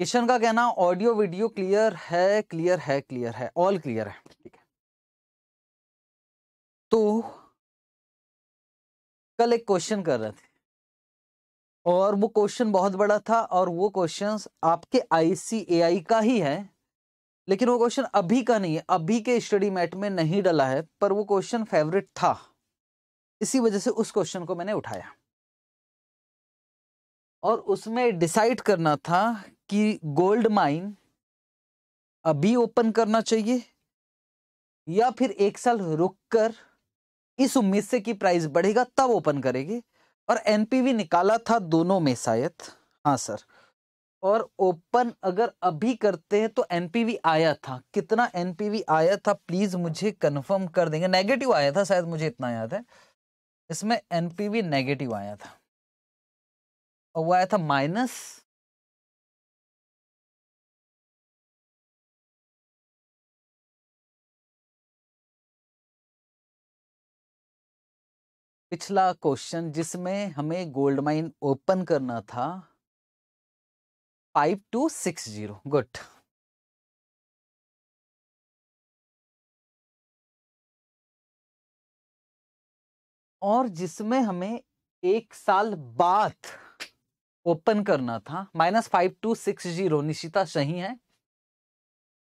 किशन का कहना audio video clear है क्लियर है क्लियर है ऑल क्लियर है ठीक है तो कल एक क्वेश्चन कर रहे थे और वो क्वेश्चन बहुत बड़ा था और वो क्वेश्चन आपके आईसीएआई का ही है लेकिन वो क्वेश्चन अभी का नहीं है अभी के स्टडी मैट में नहीं डला है पर वो क्वेश्चन फेवरेट था इसी वजह से उस क्वेश्चन को मैंने उठाया और उसमें डिसाइड करना था कि गोल्ड माइन अभी ओपन करना चाहिए या फिर एक साल रुक कर इस उम्मीद से कि प्राइस बढ़ेगा तब ओपन करेंगे और एनपीवी निकाला था दोनों में शायद हाँ सर और ओपन अगर अभी करते हैं तो एनपीवी आया था कितना एनपीवी आया था प्लीज मुझे कंफर्म कर देंगे नेगेटिव आया था शायद मुझे इतना याद है इसमें एनपीवी नेगेटिव आया था और वो आया था माइनस पिछला क्वेश्चन जिसमें हमें गोल्ड माइन ओपन करना था five two six zero good और जिसमें हमें एक साल बाद ओपन करना था minus five two six zero Nishita सही है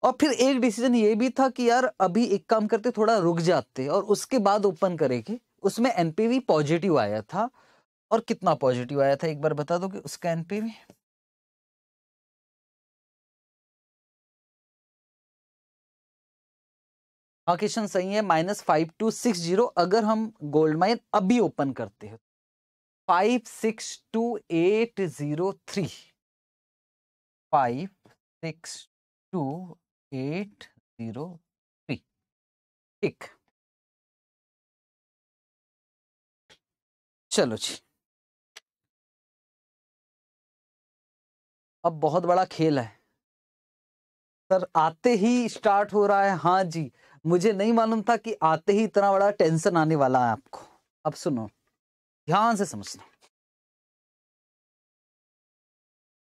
और फिर एक डिसीजन ये भी था कि यार अभी एक काम करते थोड़ा रुक जाते और उसके बाद ओपन करेगी उसमें एनपीवी पॉजिटिव आया था और कितना पॉजिटिव आया था एक बार बता दो कि उसका एनपीवी हाँ क्वेश्चन सही है minus five two six zero अगर हम गोल्ड माइन अभी ओपन करते हैं five six two eight zero three five six two eight zero three ठीक चलो जी अब बहुत बड़ा खेल है सर आते ही स्टार्ट हो रहा है हाँ जी मुझे नहीं मालूम था कि आते ही इतना बड़ा टेंशन आने वाला है आपको अब सुनो ध्यान से समझना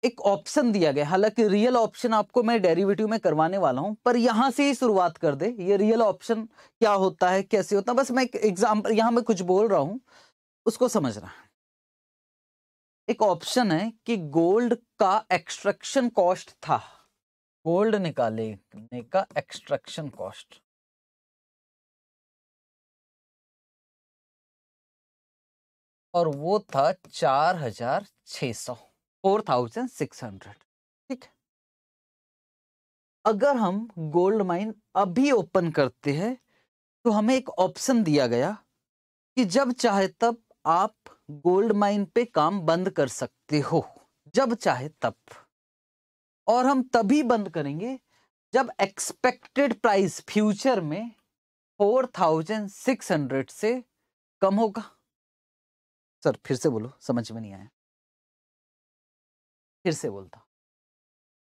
एक ऑप्शन दिया गया हालांकि रियल ऑप्शन आपको मैं डेरिवेटिव में करवाने वाला हूं पर यहां से ही शुरुआत कर दे ये रियल ऑप्शन क्या होता है कैसे होता है बस मैं एक एग्जाम्पल यहां मैं कुछ बोल रहा हूं उसको समझना है एक ऑप्शन है कि गोल्ड का एक्सट्रक्शन कॉस्ट था गोल्ड निकालने का एक्सट्रक्शन कॉस्ट और वो था चार हजार छ सौ फोर थाउजेंड सिक्स हंड्रेड ठीक है अगर हम गोल्ड माइन अभी ओपन करते हैं तो हमें एक ऑप्शन दिया गया कि जब चाहे तब आप गोल्ड माइन पे काम बंद कर सकते हो जब चाहे तब और हम तभी बंद करेंगे जब एक्सपेक्टेड प्राइस फ्यूचर में फोर थाउजेंड सिक्स हंड्रेड से कम होगा सर फिर से बोलो समझ में नहीं आया फिर से बोलता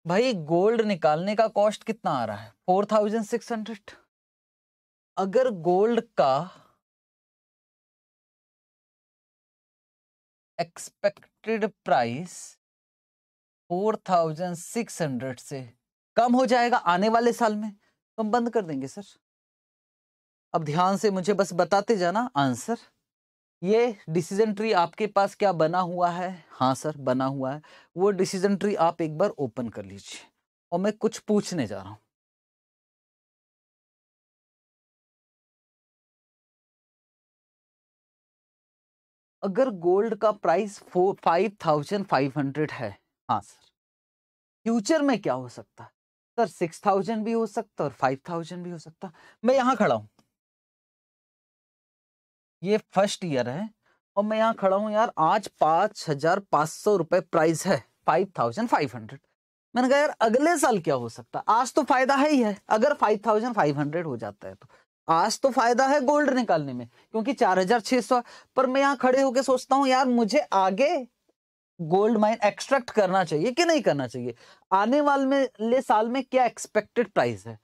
भाई गोल्ड निकालने का कॉस्ट कितना आ रहा है फोर थाउजेंड सिक्स हंड्रेड अगर गोल्ड का एक्सपेक्टेड प्राइस 4600 से कम हो जाएगा आने वाले साल में तो हम बंद कर देंगे सर अब ध्यान से मुझे बस बताते जाना आंसर ये डिसीजन ट्री आपके पास क्या बना हुआ है हाँ सर बना हुआ है वो डिसीजन ट्री आप एक बार ओपन कर लीजिए और मैं कुछ पूछने जा रहा हूँ अगर गोल्ड का price five thousand five hundred है हाँ सर फ्यूचर में क्या हो सकता है सर सिक्स थाउजेंड भी हो सकता और फाइव थाउजेंड भी हो सकता मैं यहाँ खड़ा हूँ ये फर्स्ट ईयर है और मैं यहाँ खड़ा हूँ यार आज पाँच हजार पाँच सौ रुपये प्राइस है फाइव थाउजेंड फाइव हंड्रेड मैंने कहा यार अगले साल क्या हो सकता आज तो फायदा है ही है अगर फाइव थाउजेंड फाइव हंड्रेड हो जाता है तो आज तो फायदा है गोल्ड निकालने में क्योंकि चार हजार छह सौ पर मैं यहाँ खड़े होकर सोचता हूँ यार मुझे आगे गोल्ड माइन एक्सट्रैक्ट करना चाहिए कि नहीं करना चाहिए आने वाले में ले साल में क्या एक्सपेक्टेड प्राइस है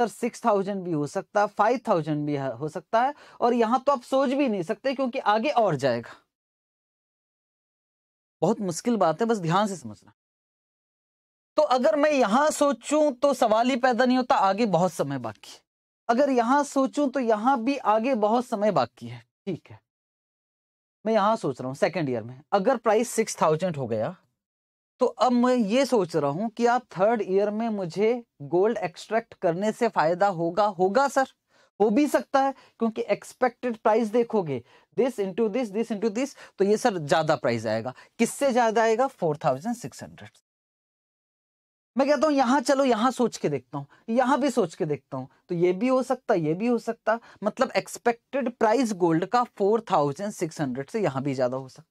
सर सिक्स थाउजेंड भी हो सकता है फाइव थाउजेंड भी हो सकता है और यहाँ तो आप सोच भी नहीं सकते क्योंकि आगे और जाएगा बहुत मुश्किल बात है बस ध्यान से समझना तो अगर मैं यहां सोचूं तो सवाल ही पैदा नहीं होता आगे बहुत समय बाकी अगर यहां सोचूं तो यहां भी आगे बहुत समय बाकी है ठीक है मैं यहां सोच रहा हूं सेकेंड ईयर में अगर प्राइस सिक्स थाउजेंड हो गया तो अब मैं ये सोच रहा हूं कि आप थर्ड ईयर में मुझे गोल्ड एक्सट्रैक्ट करने से फायदा होगा होगा सर हो भी सकता है क्योंकि एक्सपेक्टेड प्राइस देखोगे this into this this into this तो ये सर ज्यादा प्राइस आएगा किससे ज्यादा आएगा फोर थाउजेंड सिक्स हंड्रेड मैं कहता हूँ यहाँ चलो यहाँ सोच के देखता हूँ यहाँ भी सोच के देखता हूँ तो ये भी हो सकता ये भी हो सकता मतलब एक्सपेक्टेड प्राइस गोल्ड का फोर थाउजेंड सिक्स हंड्रेड से यहाँ भी ज़्यादा हो सकता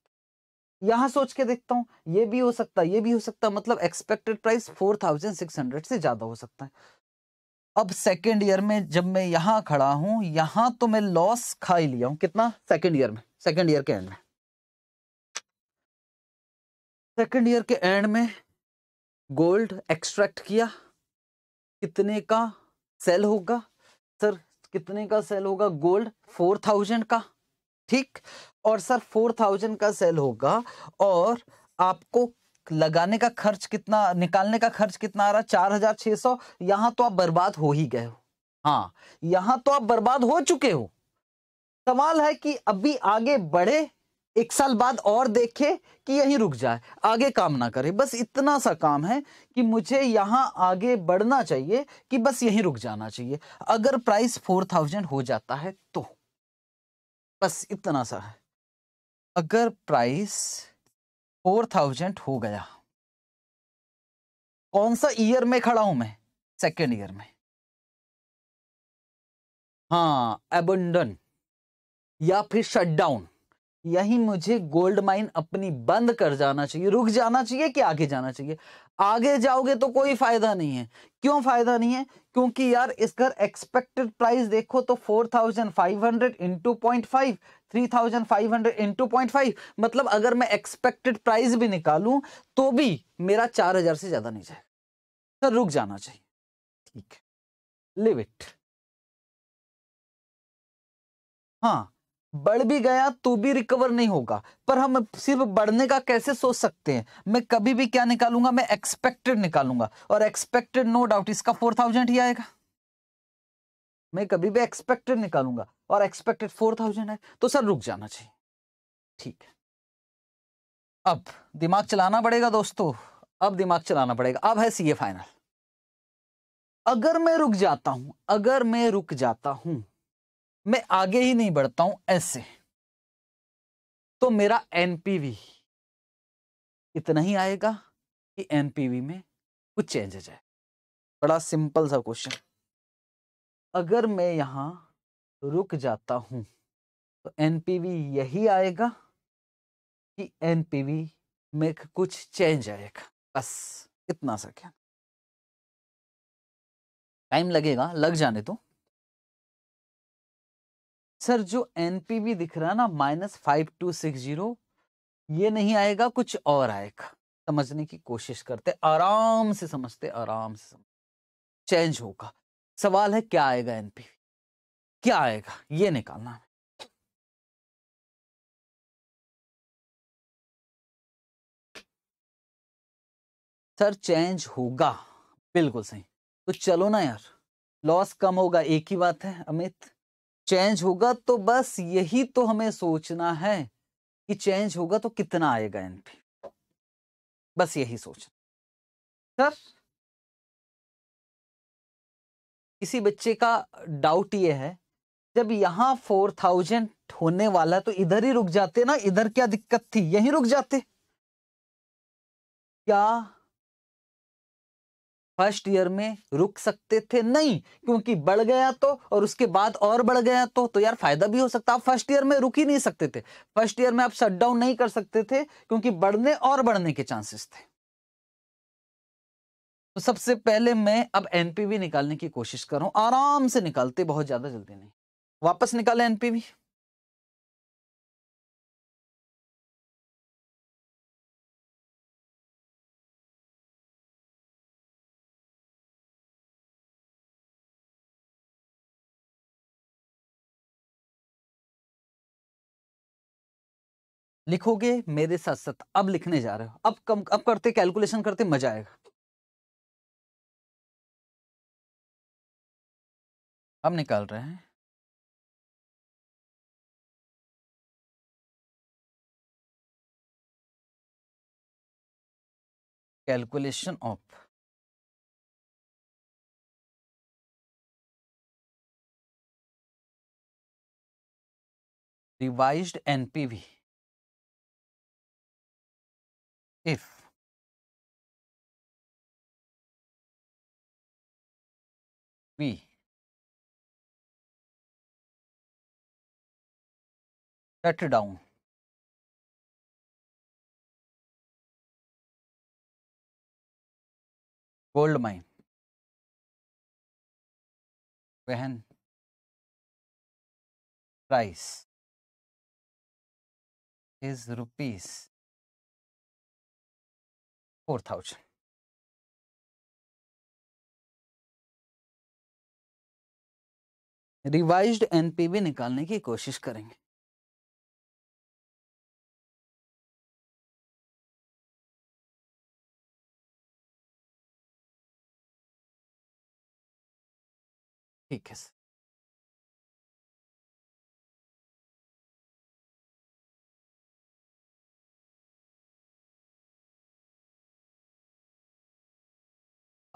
यहाँ सोच के देखता हूँ ये भी हो सकता ये भी हो सकता मतलब expected price four thousand six hundred से ज़्यादा हो सकता है अब सेकेंड ईयर में जब मैं यहाँ खड़ा हूँ यहाँ तो मैं लॉस खा ही लिया हूँ कितना सेकेंड ईयर में सेकेंड ईयर के एंड में सेकेंड ईयर के एंड में गोल्ड एक्सट्रैक्ट किया कितने का सेल होगा सर कितने का सेल होगा गोल्ड फोर थाउजेंड का ठीक और सर फोर थाउजेंड का सेल होगा और आपको लगाने का खर्च कितना निकालने का खर्च कितना आ रहा है चार हजार छह सौ यहां तो आप बर्बाद हो ही गए हो हाँ यहां तो आप बर्बाद हो चुके हो सवाल है कि अभी आगे बढ़े एक साल बाद और देखे कि यहीं रुक जाए आगे काम ना करे बस इतना सा काम है कि मुझे यहाँ आगे बढ़ना चाहिए कि बस यहीं रुक जाना चाहिए अगर प्राइस फोर थाउजेंड हो जाता है तो बस इतना सा है अगर प्राइस फोर थाउजेंड हो गया कौन सा ईयर में खड़ा हूं मैं सेकेंड ईयर में हाँ एबंडन या फिर शटडाउन यही मुझे गोल्ड माइन अपनी बंद कर जाना चाहिए रुक जाना चाहिए कि आगे जाना चाहिए आगे जाओगे तो कोई फायदा नहीं है क्यों फायदा नहीं है क्योंकि यार इसका एक्सपेक्टेड प्राइस देखो तो 4500 thousand five hundred into point five three thousand five hundred into point five मतलब अगर मैं एक्सपेक्टेड प्राइस भी निकालू तो भी मेरा चार हजार से ज्यादा नहीं जाएगा सर तो रुक जाना चाहिए ठीक है लिव इट हाँ बढ़ भी गया तो भी रिकवर नहीं होगा पर हम सिर्फ बढ़ने का कैसे सोच सकते हैं मैं कभी भी क्या निकालूंगा मैं एक्सपेक्टेड निकालूंगा और एक्सपेक्टेड नो डाउट इसका फोर थाउजेंड ही आएगा मैं कभी भी एक्सपेक्टेड निकालूंगा और एक्सपेक्टेड फोर थाउजेंड है तो सर रुक जाना चाहिए ठीक है अब दिमाग चलाना पड़ेगा दोस्तों अब दिमाग चलाना पड़ेगा अब है सीए फाइनल अगर मैं रुक जाता हूं अगर मैं रुक जाता हूं मैं आगे ही नहीं बढ़ता हूं ऐसे तो मेरा एनपीवी इतना ही आएगा कि एनपीवी में कुछ चेंज आ जाए बड़ा सिंपल सा क्वेश्चन अगर मैं यहाँ रुक जाता हूं तो एनपीवी यही आएगा कि एनपीवी में कुछ चेंज आएगा बस इतना सा क्या टाइम लगेगा लग जाने तो सर जो एनपीवी दिख रहा ना minus five two six zero ये नहीं आएगा कुछ और आएगा समझने की कोशिश करते आराम से समझते आराम से समझते चेंज होगा सवाल है क्या आएगा एनपीवी क्या आएगा ये निकालना है सर चेंज होगा बिल्कुल सही तो चलो ना यार लॉस कम होगा एक ही बात है अमित चेंज होगा तो बस यही तो हमें सोचना है कि चेंज होगा तो कितना आएगा इन बस यही सोचना सर किसी बच्चे का डाउट ये है जब यहां फोर थाउजेंड होने वाला तो इधर ही रुक जाते ना इधर क्या दिक्कत थी यहीं रुक जाते क्या फर्स्ट ईयर में रुक सकते थे नहीं क्योंकि बढ़ गया तो और उसके बाद और बढ़ गया तो तो यार फायदा भी हो सकता आप फर्स्ट ईयर में रुक ही नहीं सकते थे फर्स्ट ईयर में आप शट डाउन नहीं कर सकते थे क्योंकि बढ़ने और बढ़ने के चांसेस थे तो सबसे पहले मैं अब एनपीवी निकालने की कोशिश करूं आराम से निकालते बहुत ज्यादा जल्दी नहीं वापस निकाले एनपीवी लिखोगे मेरे साथ साथ अब लिखने जा रहे हो अब कम अब करते कैलकुलेशन करते मजा आएगा अब निकाल रहे हैं calculation of revised NPV if we shut down gold mine when price is rupees four thousand revised NPV निकालने की कोशिश करेंगे ठीक है सर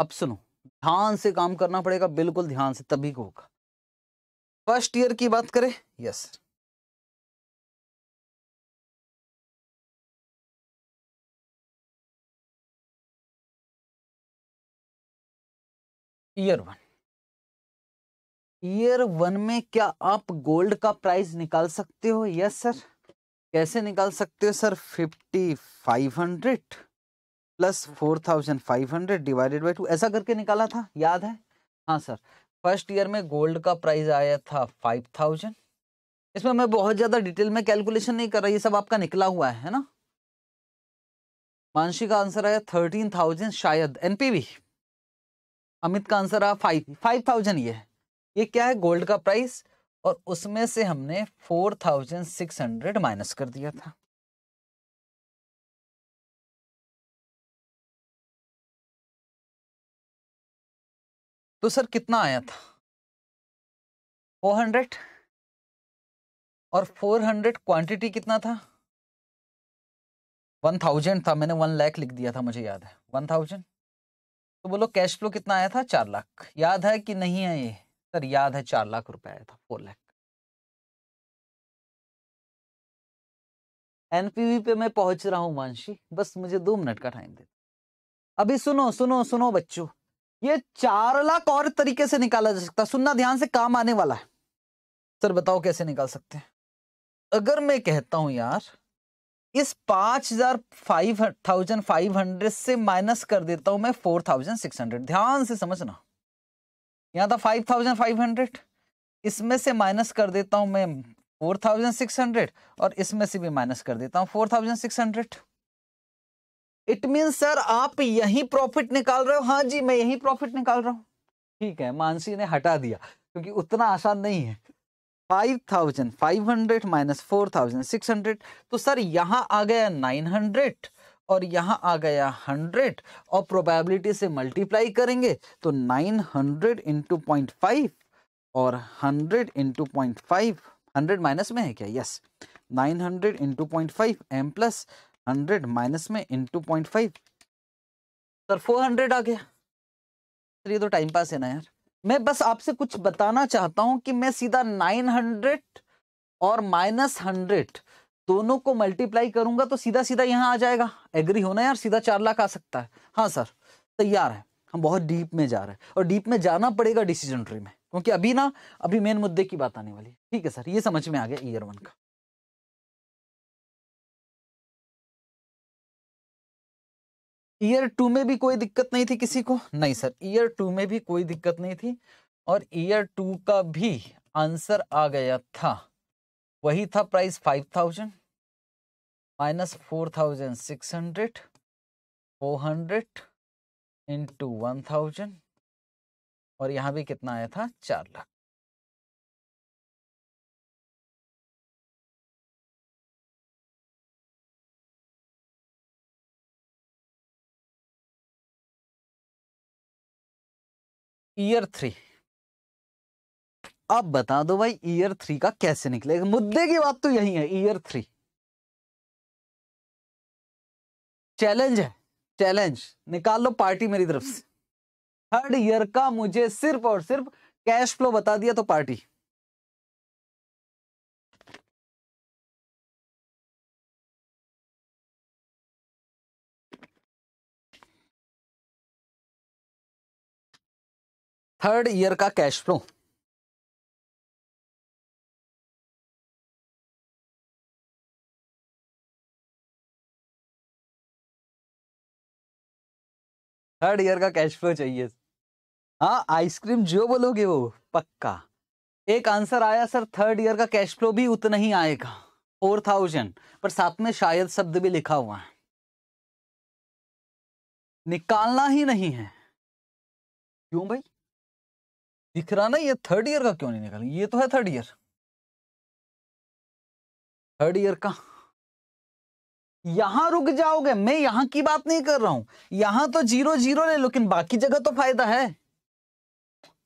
अब सुनो ध्यान से काम करना पड़ेगा बिल्कुल ध्यान से तभी को होगा फर्स्ट ईयर की बात करें yes year one year one में क्या आप गोल्ड का प्राइस निकाल सकते हो यस सर कैसे निकाल सकते हो sir fifty five hundred plus four thousand five hundred divided by two ऐसा करके निकाला था याद है हाँ सर फर्स्ट ईयर में गोल्ड का प्राइस आया था फाइव थाउजेंड इसमें मैं बहुत ज़्यादा डिटेल में कैलकुलेशन नहीं कर रहा ये सब आपका निकला हुआ है ना मानसी का आंसर आया थर्टीन थाउजेंड शायद एनपीवी अमित का आंसर आया फाइव फाइव थाउजेंड ये है ये क्या है गोल्ड का प्राइस और उसमें से हमने four thousand six hundred minus कर दिया था तो सर कितना आया था 400 और 400 क्वांटिटी कितना था 1000 था मैंने वन लाख लिख दिया था मुझे याद है 1000 तो बोलो कैश फ्लो कितना आया था चार लाख याद है कि नहीं है ये सर याद है चार लाख रुपए आया था फोर लाख एनपीवी पे मैं पहुंच रहा हूं मानसी बस मुझे दो मिनट का टाइम दे अभी सुनो सुनो सुनो बच्चों ये चार लाख और तरीके से निकाला जा सकता है सुनना ध्यान से काम आने वाला है सर बताओ कैसे निकाल सकते हैं अगर मैं कहता हूं यार इस पांच हजार फाइव थाउजेंड फाइव हंड्रेड से माइनस कर देता हूं मैं फोर थाउजेंड सिक्स हंड्रेड ध्यान से समझना यहां था फाइव थाउजेंड फाइव हंड्रेड इसमें से माइनस कर देता हूं मैं फोर थाउजेंड सिक्स हंड्रेड और इसमें से भी माइनस कर देता हूं four thousand six hundred it mean sir आप यही प्रॉफिट निकाल रहे हो हाँ जी मैं यही प्रॉफिट निकाल रहा हूँ ठीक है मानसी ने हटा दिया क्योंकि उतना आसान नहीं है five thousand five hundred minus four thousand six hundred तो सर यहाँ आ गया नाइन हंड्रेड और यहाँ आ गया हंड्रेड और प्रोबेबिलिटी से मल्टीप्लाई करेंगे तो nine hundred into point five और hundred into point five hundred minus में है क्या yes nine hundred into point five M plus hundred minus में into point five sir four hundred आ गया सर ये तो टाइम पास है ना यार मैं बस आपसे कुछ बताना चाहता हूँ कि मैं सीधा नाइन हंड्रेड और माइनस हंड्रेड दोनों को मल्टीप्लाई करूंगा तो सीधा सीधा यहाँ आ जाएगा एग्री होना यार सीधा चार लाख आ सकता है हाँ सर तैयार है हम बहुत डीप में जा रहे हैं और डीप में जाना पड़ेगा डिसीजन ट्री में क्योंकि अभी ना अभी मेन मुद्दे की बात आने वाली है ठीक है सर ये समझ में आ गया ईयर वन का ईयर टू में भी कोई दिक्कत नहीं थी किसी को नहीं सर ईयर टू में भी कोई दिक्कत नहीं थी और ईयर टू का भी आंसर आ गया था वही था price five thousand minus four thousand six hundred four hundred into one thousand और यहाँ भी कितना आया था चार लाख ईयर थ्री आप बता दो भाई ईयर थ्री का कैसे निकलेगा मुद्दे की बात तो यही है ईयर थ्री चैलेंज है चैलेंज निकाल लो पार्टी मेरी तरफ से थर्ड ईयर का मुझे सिर्फ और सिर्फ कैश फ्लो बता दिया तो पार्टी थर्ड ईयर का कैश फ्लो थर्ड ईयर का कैश फ्लो चाहिए हाँ आइसक्रीम जो बोलोगे वो पक्का एक आंसर आया सर थर्ड ईयर का कैश फ्लो भी उतना ही आएगा फोर थाउजेंड पर साथ में शायद शब्द भी लिखा हुआ है निकालना ही नहीं है क्यों भाई दिख रहा ना ये थर्ड ईयर का क्यों नहीं निकल ये तो है थर्ड ईयर थर्ड ईयर का यहां रुक जाओगे मैं यहां की बात नहीं कर रहा हूं यहां तो जीरो जीरो ले लेकिन बाकी जगह तो फायदा है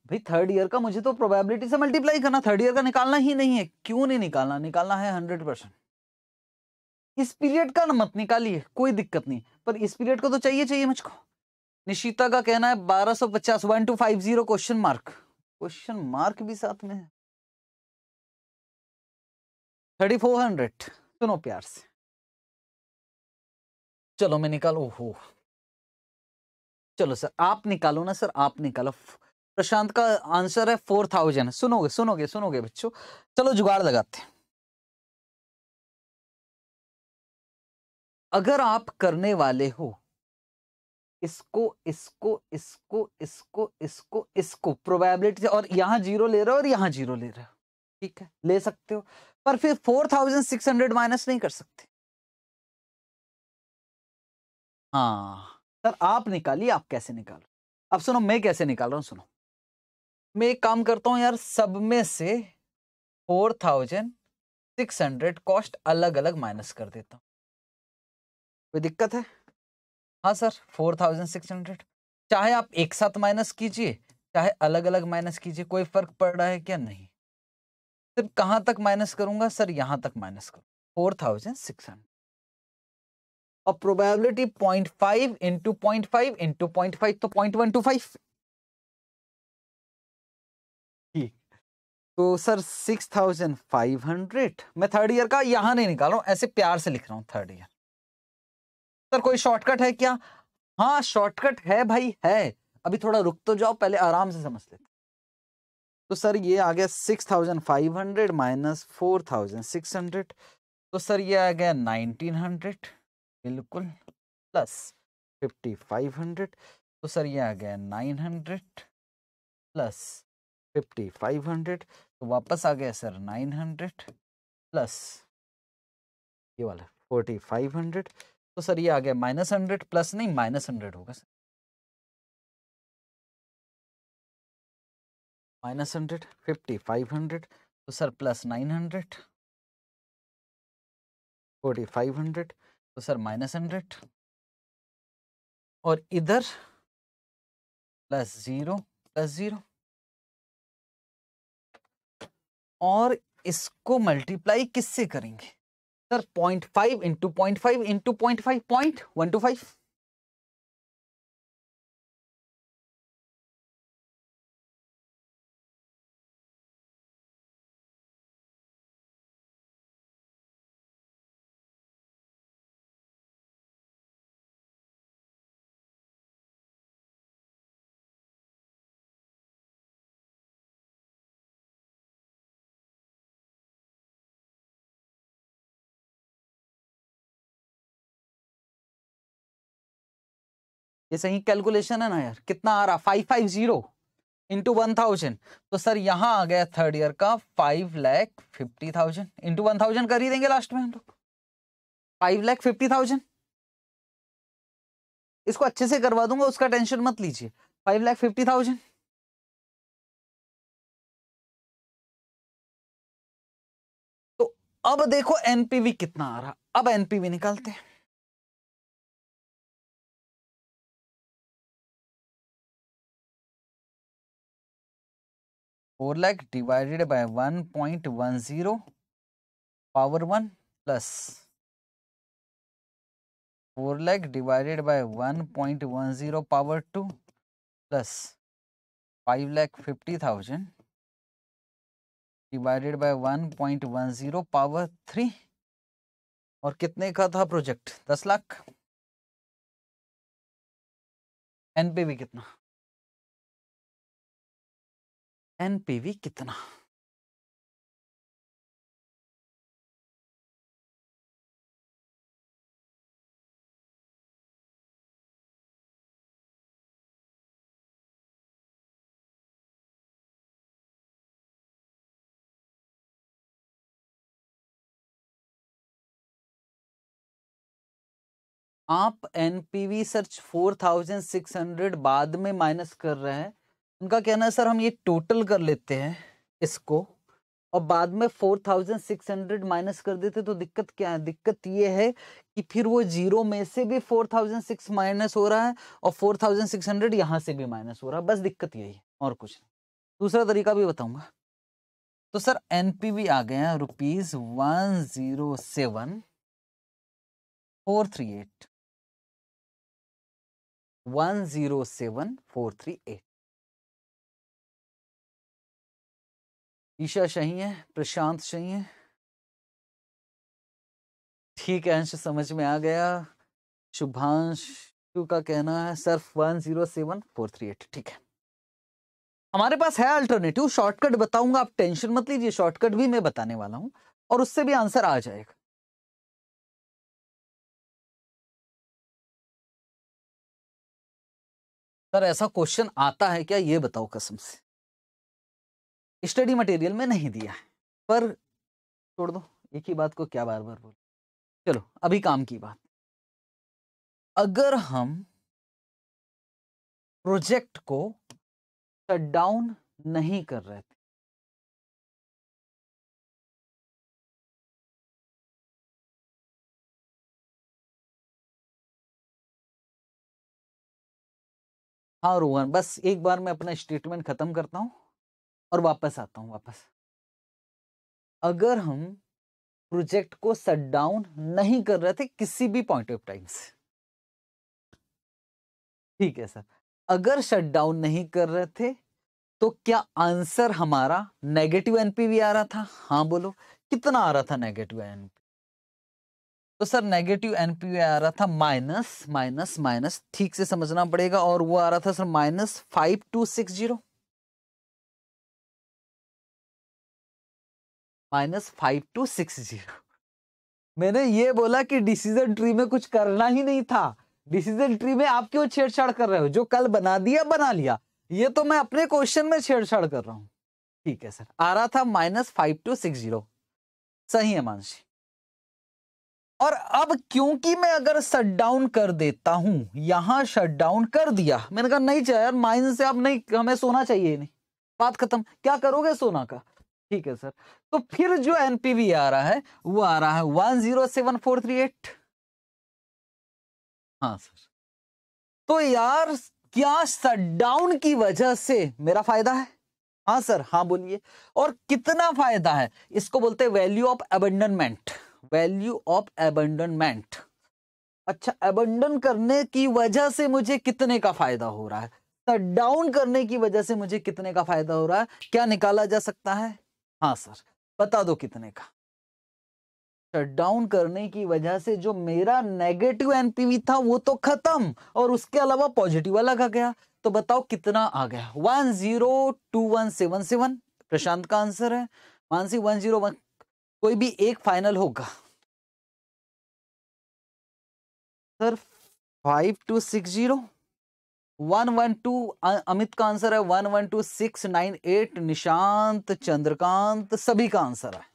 भाई थर्ड ईयर का मुझे तो प्रोबेबिलिटी से मल्टीप्लाई करना थर्ड ईयर का निकालना ही नहीं है क्यों नहीं निकालना निकालना है हंड्रेड परसेंट इस पीरियड का ना मत निकालिए कोई दिक्कत नहीं पर इस पीरियड को तो चाहिए चाहिए मुझको निशिता का कहना है बारह सौ पचास one two five zero question mark question mark भी साथ में है थर्टी फोर हंड्रेड सुनो प्यार से चलो मैं निकालो हो चलो सर आप निकालो ना सर आप निकालो प्रशांत का आंसर है फोर थाउजेंड सुनोगे सुनोगे सुनोगे बच्चों चलो जुगाड़ लगाते हैं अगर आप करने वाले हो इसको इसको इसको इसको इसको इसको प्रोबेबिलिटी और यहाँ जीरो ले रहे हो और यहाँ जीरो ले रहे हो ठीक है ले सकते हो पर फिर four thousand six hundred minus नहीं कर सकते हाँ सर आप निकालिए आप कैसे निकाल अब सुनो मैं कैसे निकाल रहा हूँ सुनो मैं एक काम करता हूँ यार सब में से four thousand six hundred cost अलग अलग माइनस कर देता हूँ कोई दिक्कत है हाँ sir four thousand six hundred चाहे आप एक साथ माइनस कीजिए चाहे अलग अलग माइनस कीजिए कोई फर्क पड़ रहा है क्या नहीं सिर्फ कहाँ तक माइनस करूंगा सर यहाँ तक माइनस करूँ फोर थाउजेंड सिक्स हंड्रेड और probability point five into point five into point five तो पॉइंट वन टू फाइव ठीक तो sir six thousand five hundred मैं थर्ड ईयर का यहाँ नहीं निकाल रहा हूँ ऐसे प्यार से लिख रहा हूँ थर्ड ईयर सर कोई शॉर्टकट है क्या हाँ शॉर्टकट है भाई है अभी थोड़ा रुक तो जाओ पहले आराम से समझ लेते तो सर ये आ गया six thousand five hundred minus four thousand six hundred तो सर ये आ गया नाइनटीन हंड्रेड बिल्कुल प्लस फिफ्टी फाइव हंड्रेड तो सर ये आ गया nine hundred plus fifty five hundred तो वापस आ गया सर नाइन हंड्रेड प्लस ये वाला फोर्टी फाइव हंड्रेड तो सर ये आ गया माइनस हंड्रेड प्लस नहीं माइनस हंड्रेड होगा sir minus hundred fifty five hundred तो sir plus nine hundred forty five hundred तो सर माइनस हंड्रेड और इधर प्लस ज़ीरो प्लस ज़ीरो और इसको मल्टीप्लाई किससे करेंगे Sir, 0.5 into 0.5 into 0.5, 0.125. ये सही कैलकुलेशन है ना यार कितना आ रहा five five zero into one thousand तो सर यहाँ आ गया थर्ड ईयर का five lakh fifty thousand into one thousand कर ही देंगे लास्ट में हम लोग फाइव लैख फिफ्टी थाउजेंड इसको अच्छे से करवा दूंगा उसका टेंशन मत लीजिए फाइव लैख फिफ्टी थाउजेंड तो अब देखो एनपीवी कितना आ रहा अब एनपीवी निकालते हैं four lakh divided by one point one zero power one plus four lakh divided by one point one zero power two plus five lakh fifty thousand divided by one point one zero power three और कितने का था project दस lakh NPV कितना NPV कितना आप NPV search 4600 बाद में माइनस कर रहे हैं उनका कहना है सर हम ये टोटल कर लेते हैं इसको और बाद में four thousand six hundred minus कर देते तो दिक्कत क्या है दिक्कत ये है कि फिर वो जीरो में से भी फोर थाउजेंड सिक्स माइनस हो रहा है और फोर थाउजेंड सिक्स हंड्रेड यहाँ से भी माइनस हो रहा है बस दिक्कत यही है और कुछ नहीं दूसरा तरीका भी बताऊंगा तो सर एनपीवी आ गए हैं rupees one zero seven four three eight one zero seven four three eight Isha शही है प्रशांत शही है ठीक है अंश समझ में आ गया शुभांशु का कहना है सर्फ one zero seven four three eight ठीक है हमारे पास है अल्टरनेटिव शॉर्टकट बताऊंगा आप टेंशन मत लीजिए शॉर्टकट भी मैं बताने वाला हूं और उससे भी आंसर आ जाएगा सर ऐसा क्वेश्चन आता है क्या ये बताओ कसम से स्टडी मटेरियल में नहीं दिया है पर छोड़ दो एक ही बात को क्या बार बार बोल चलो अभी काम की बात अगर हम प्रोजेक्ट को शट डाउन नहीं कर रहे थे हाँ रोहन बस एक बार मैं अपना स्टेटमेंट खत्म करता हूं और वापस आता हूँ वापस अगर हम प्रोजेक्ट को सट डाउन नहीं कर रहे थे किसी भी पॉइंट ऑफ टाइम से ठीक है सर अगर शट डाउन नहीं कर रहे थे तो क्या आंसर हमारा नेगेटिव एनपीवी आ रहा था हाँ बोलो कितना आ रहा था नेगेटिव एनपी तो सर नेगेटिव एनपीवी आ रहा था माइनस माइनस माइनस ठीक से समझना पड़ेगा और वो आ रहा था sir minus five two six zero minus five two six zero मैंने ये बोला कि डिसीजन ट्री में कुछ करना ही नहीं था डिसीजन ट्री में आप क्यों छेड़छाड़ कर रहे हो जो कल बना दिया बना लिया ये तो मैं अपने क्वेश्चन में छेड़छाड़ कर रहा हूँ ठीक है सर आ रहा था minus five two six zero सही है मानसी और अब क्योंकि मैं अगर शट डाउन कर देता हूं यहां शट डाउन कर दिया मैंने कहा नहीं चाहिए यार माइन से अब नहीं हमें सोना चाहिए नहीं बात खत्म क्या करोगे सोना का ठीक है सर तो फिर जो एनपीवी आ रहा है वो आ रहा है one zero seven four three eight हाँ सर तो यार क्या शटडाउन की वजह से मेरा फायदा है हाँ सर हाँ बोलिए और कितना फायदा है इसको बोलते value of abandonment value of abandonment अच्छा एबंडन करने की वजह से मुझे कितने का फायदा हो रहा है डाउन करने की वजह से मुझे कितने का फायदा हो रहा है क्या निकाला जा सकता है हाँ सर बता दो कितने का शटडाउन करने की वजह से जो मेरा नेगेटिव एनपीवी था वो तो खत्म और उसके अलावा पॉजिटिव अलग आ गया तो बताओ कितना आ गया one zero two one seven seven Prashant का आंसर है मानसी वन जीरो वन कोई भी एक फाइनल होगा sir five two six zero one one two Amit का आंसर है one one two six nine eight Nishant Chandrakant सभी का आंसर है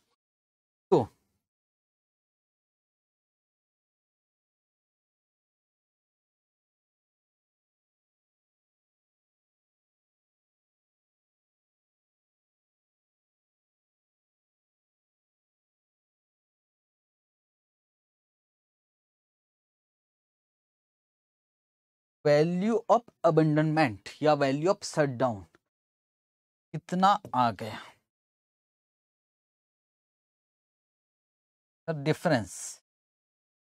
वैल्यू ऑफ अबेंडनमेंट या वैल्यू ऑफ शटडाउन कितना आ गया sir difference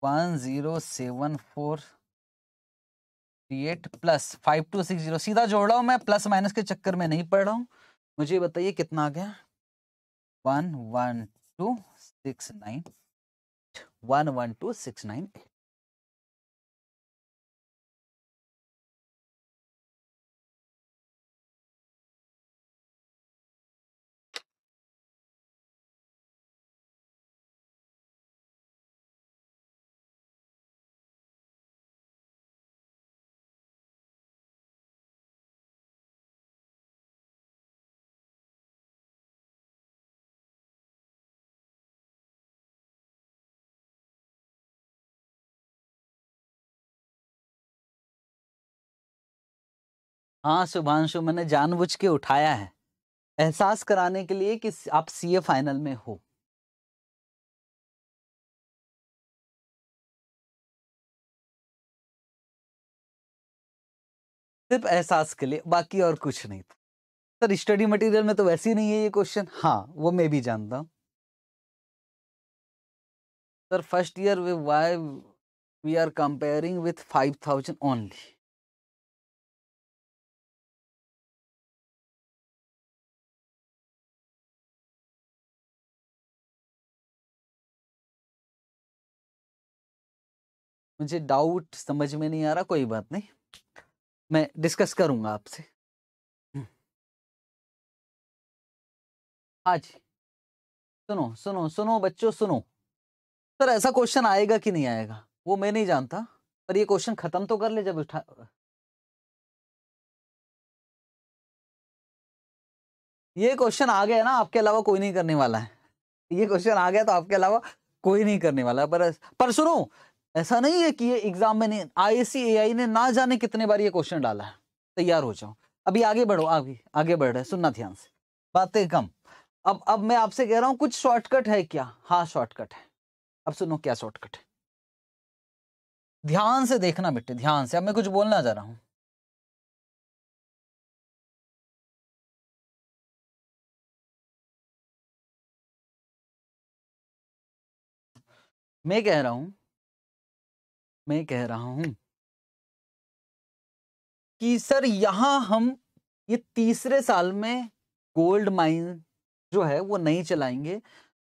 one zero seven four three eight plus five two six zero सीधा जोड़ रहा हूं मैं प्लस माइनस के चक्कर में नहीं पढ़ रहा हूं मुझे बताइए कितना आ गया one one two six nine one one two six nine eight हाँ शुभांशु मैंने जानबूझ के उठाया है एहसास कराने के लिए कि आप सीए फाइनल में हो सिर्फ एहसास के लिए बाकी और कुछ नहीं था सर स्टडी मटेरियल में तो वैसे ही नहीं है ये क्वेश्चन हाँ वो मैं भी जानता हूँ sir first year way why we are comparing with five thousand only मुझे डाउट समझ में नहीं आ रहा कोई बात नहीं मैं डिस्कस करूंगा आपसे हम्म। हाँ जी सुनो सुनो सुनो बच्चों सुनो सर ऐसा क्वेश्चन आएगा कि नहीं आएगा वो मैं नहीं जानता पर ये क्वेश्चन खत्म तो कर ले जब उठा ये क्वेश्चन आ गया ना आपके अलावा कोई नहीं करने वाला है ये क्वेश्चन आ गया तो आपके अलावा कोई नहीं करने वाला पर पर सुनो ऐसा नहीं है कि ये एग्जाम में नहीं आई ए ने ना जाने कितने बार ये क्वेश्चन डाला है तैयार हो जाओ अभी आगे बढ़ो आगे आगे बढ़ रहे सुनना ध्यान से बातें कम अब अब मैं आपसे कह रहा हूं कुछ शॉर्टकट है क्या हाँ शॉर्टकट है अब सुनो क्या शॉर्टकट है ध्यान से देखना बेटे ध्यान से अब मैं कुछ बोलना चाह रहा हूं मैं कह रहा हूं मैं कह रहा हूं कि सर यहां हम ये तीसरे साल में गोल्ड माइन जो है वो नहीं चलाएंगे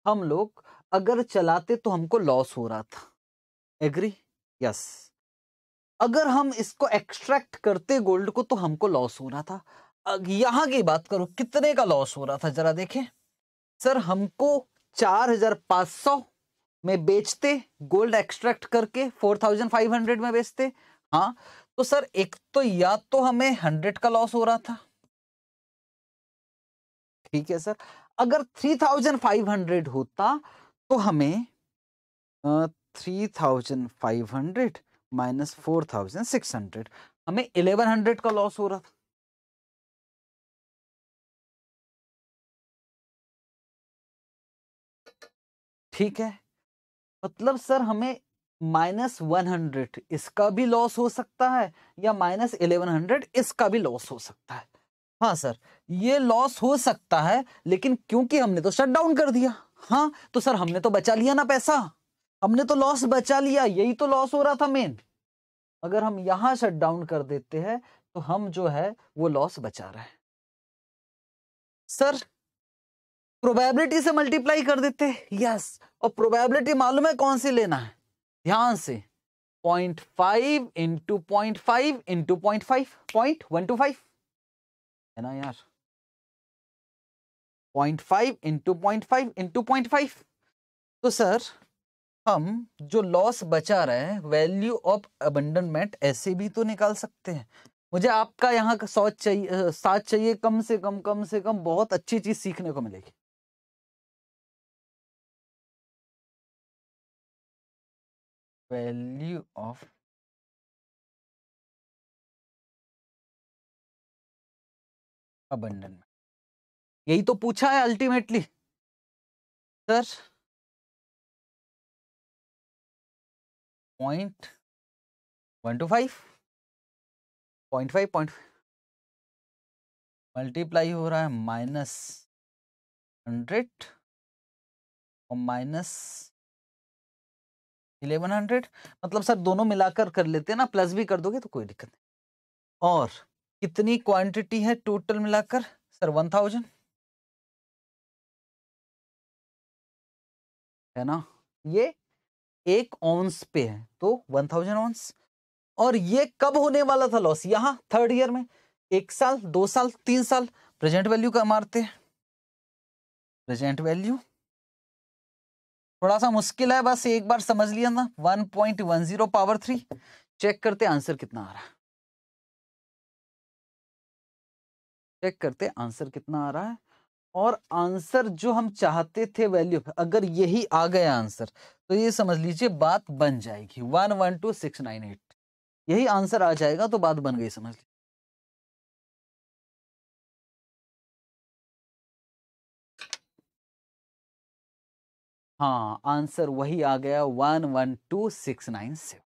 हम लोग अगर चलाते तो हमको लॉस हो रहा था एग्री यस अगर हम इसको एक्सट्रैक्ट करते गोल्ड को तो हमको लॉस हो रहा था यहाँ की बात करो कितने का लॉस हो रहा था जरा देखें सर हमको चार हजार पांच सौ में बेचते गोल्ड एक्सट्रैक्ट करके 4500 में बेचते हाँ तो सर एक तो या तो हमें 100 का लॉस हो रहा था ठीक है सर अगर 3500 होता तो हमें three thousand five hundred minus four thousand six hundred हमें इलेवन हंड्रेड का लॉस हो रहा था ठीक है मतलब सर हमें माइनस वन हंड्रेड इसका भी लॉस हो सकता है या माइनस इलेवन हंड्रेड इसका भी लॉस हो सकता है हाँ सर ये लॉस हो सकता है लेकिन क्योंकि हमने तो शट डाउन कर दिया हाँ तो सर हमने तो बचा लिया ना पैसा हमने तो लॉस बचा लिया यही तो लॉस हो रहा था मेन अगर हम यहाँ शट डाउन कर देते हैं तो हम जो है वो लॉस बचा रहे हैं सर प्रोबेबिलिटी से मल्टीप्लाई कर देते यस और प्रोबेबिलिटी मालूम है कौन सी लेना है ध्यान से point five into point five into point five point one two five है ना यार point five into point five into point five तो सर हम जो लॉस बचा रहे हैं वैल्यू ऑफ अबंडनमेंट ऐसे भी तो निकाल सकते हैं मुझे आपका यहाँ का सौ चाहिए साथ चाहिए कम से कम कम से कम बहुत अच्छी चीज सीखने को मिलेगी value of अबंडन यही तो पूछा है ultimately sir point one two five point five point multiply हो रहा है माइनस हंड्रेड और माइनस इलेवन हंड्रेड मतलब सर दोनों मिलाकर कर लेते हैं ना प्लस भी कर दोगे तो कोई दिक्कत नहीं और कितनी क्वांटिटी है टोटल मिलाकर सर वन थाउजेंड है ना ये एक ऑन्स पे है तो वन थाउजेंड ऑन्स और ये कब होने वाला था लॉस यहां थर्ड ईयर में एक साल दो साल तीन साल प्रेजेंट वैल्यू का मारते हैं प्रेजेंट वैल्यू थोड़ा सा मुश्किल है बस एक बार समझ लिया ना 1.10 पावर थ्री चेक करते आंसर कितना आ रहा है चेक करते आंसर कितना आ रहा है और आंसर जो हम चाहते थे वैल्यू अगर यही आ गया आंसर तो ये समझ लीजिए बात बन जाएगी one one two six nine eight यही आंसर आ जाएगा तो बात बन गई समझ लीजिए हाँ आंसर वही आ गया one one two six nine seven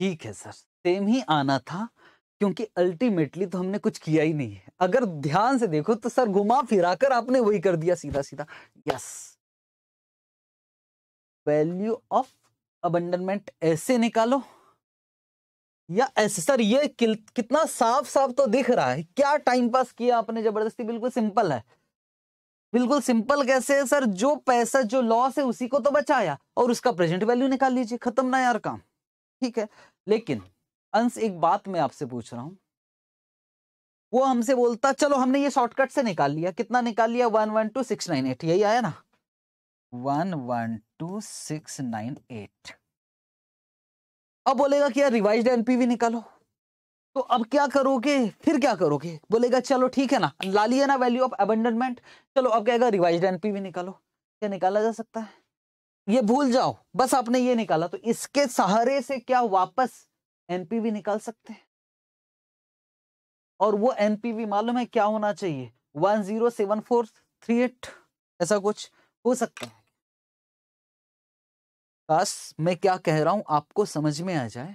ठीक है सर सेम ही आना था क्योंकि अल्टीमेटली तो हमने कुछ किया ही नहीं है अगर ध्यान से देखो तो सर घुमा फिरा कर आपने वही कर दिया सीधा सीधा यस वैल्यू ऑफ अबंडनमेंट ऐसे निकालो या ऐसे सर ये कितना साफ साफ तो दिख रहा है क्या टाइम पास किया आपने जबरदस्ती बिल्कुल सिंपल है बिल्कुल सिंपल कैसे है सर जो पैसा जो लॉस है उसी को तो बचाया और उसका प्रेजेंट वैल्यू निकाल लीजिए खत्म ना यार काम ठीक है लेकिन अंश एक बात मैं आपसे पूछ रहा हूं वो हमसे बोलता चलो हमने ये शॉर्टकट से निकाल लिया कितना निकाल लिया one one two six nine eight यही आया ना one one two six nine eight अब बोलेगा कि यार रिवाइज एनपीवी निकालो तो अब क्या करोगे फिर क्या करोगे बोलेगा चलो ठीक है ना ला लिया ना वैल्यू ऑफ अबेंडनमेंट चलो अब कहेगा रिवाइज एनपीवी निकालो क्या निकाला जा सकता है ये भूल जाओ बस आपने ये निकाला तो इसके सहारे से क्या वापस एनपीवी निकाल सकते हैं और वो एनपीवी मालूम है क्या होना चाहिए one zero seven four three eight ऐसा कुछ हो सकता है काश मैं क्या कह रहा हूं आपको समझ में आ जाए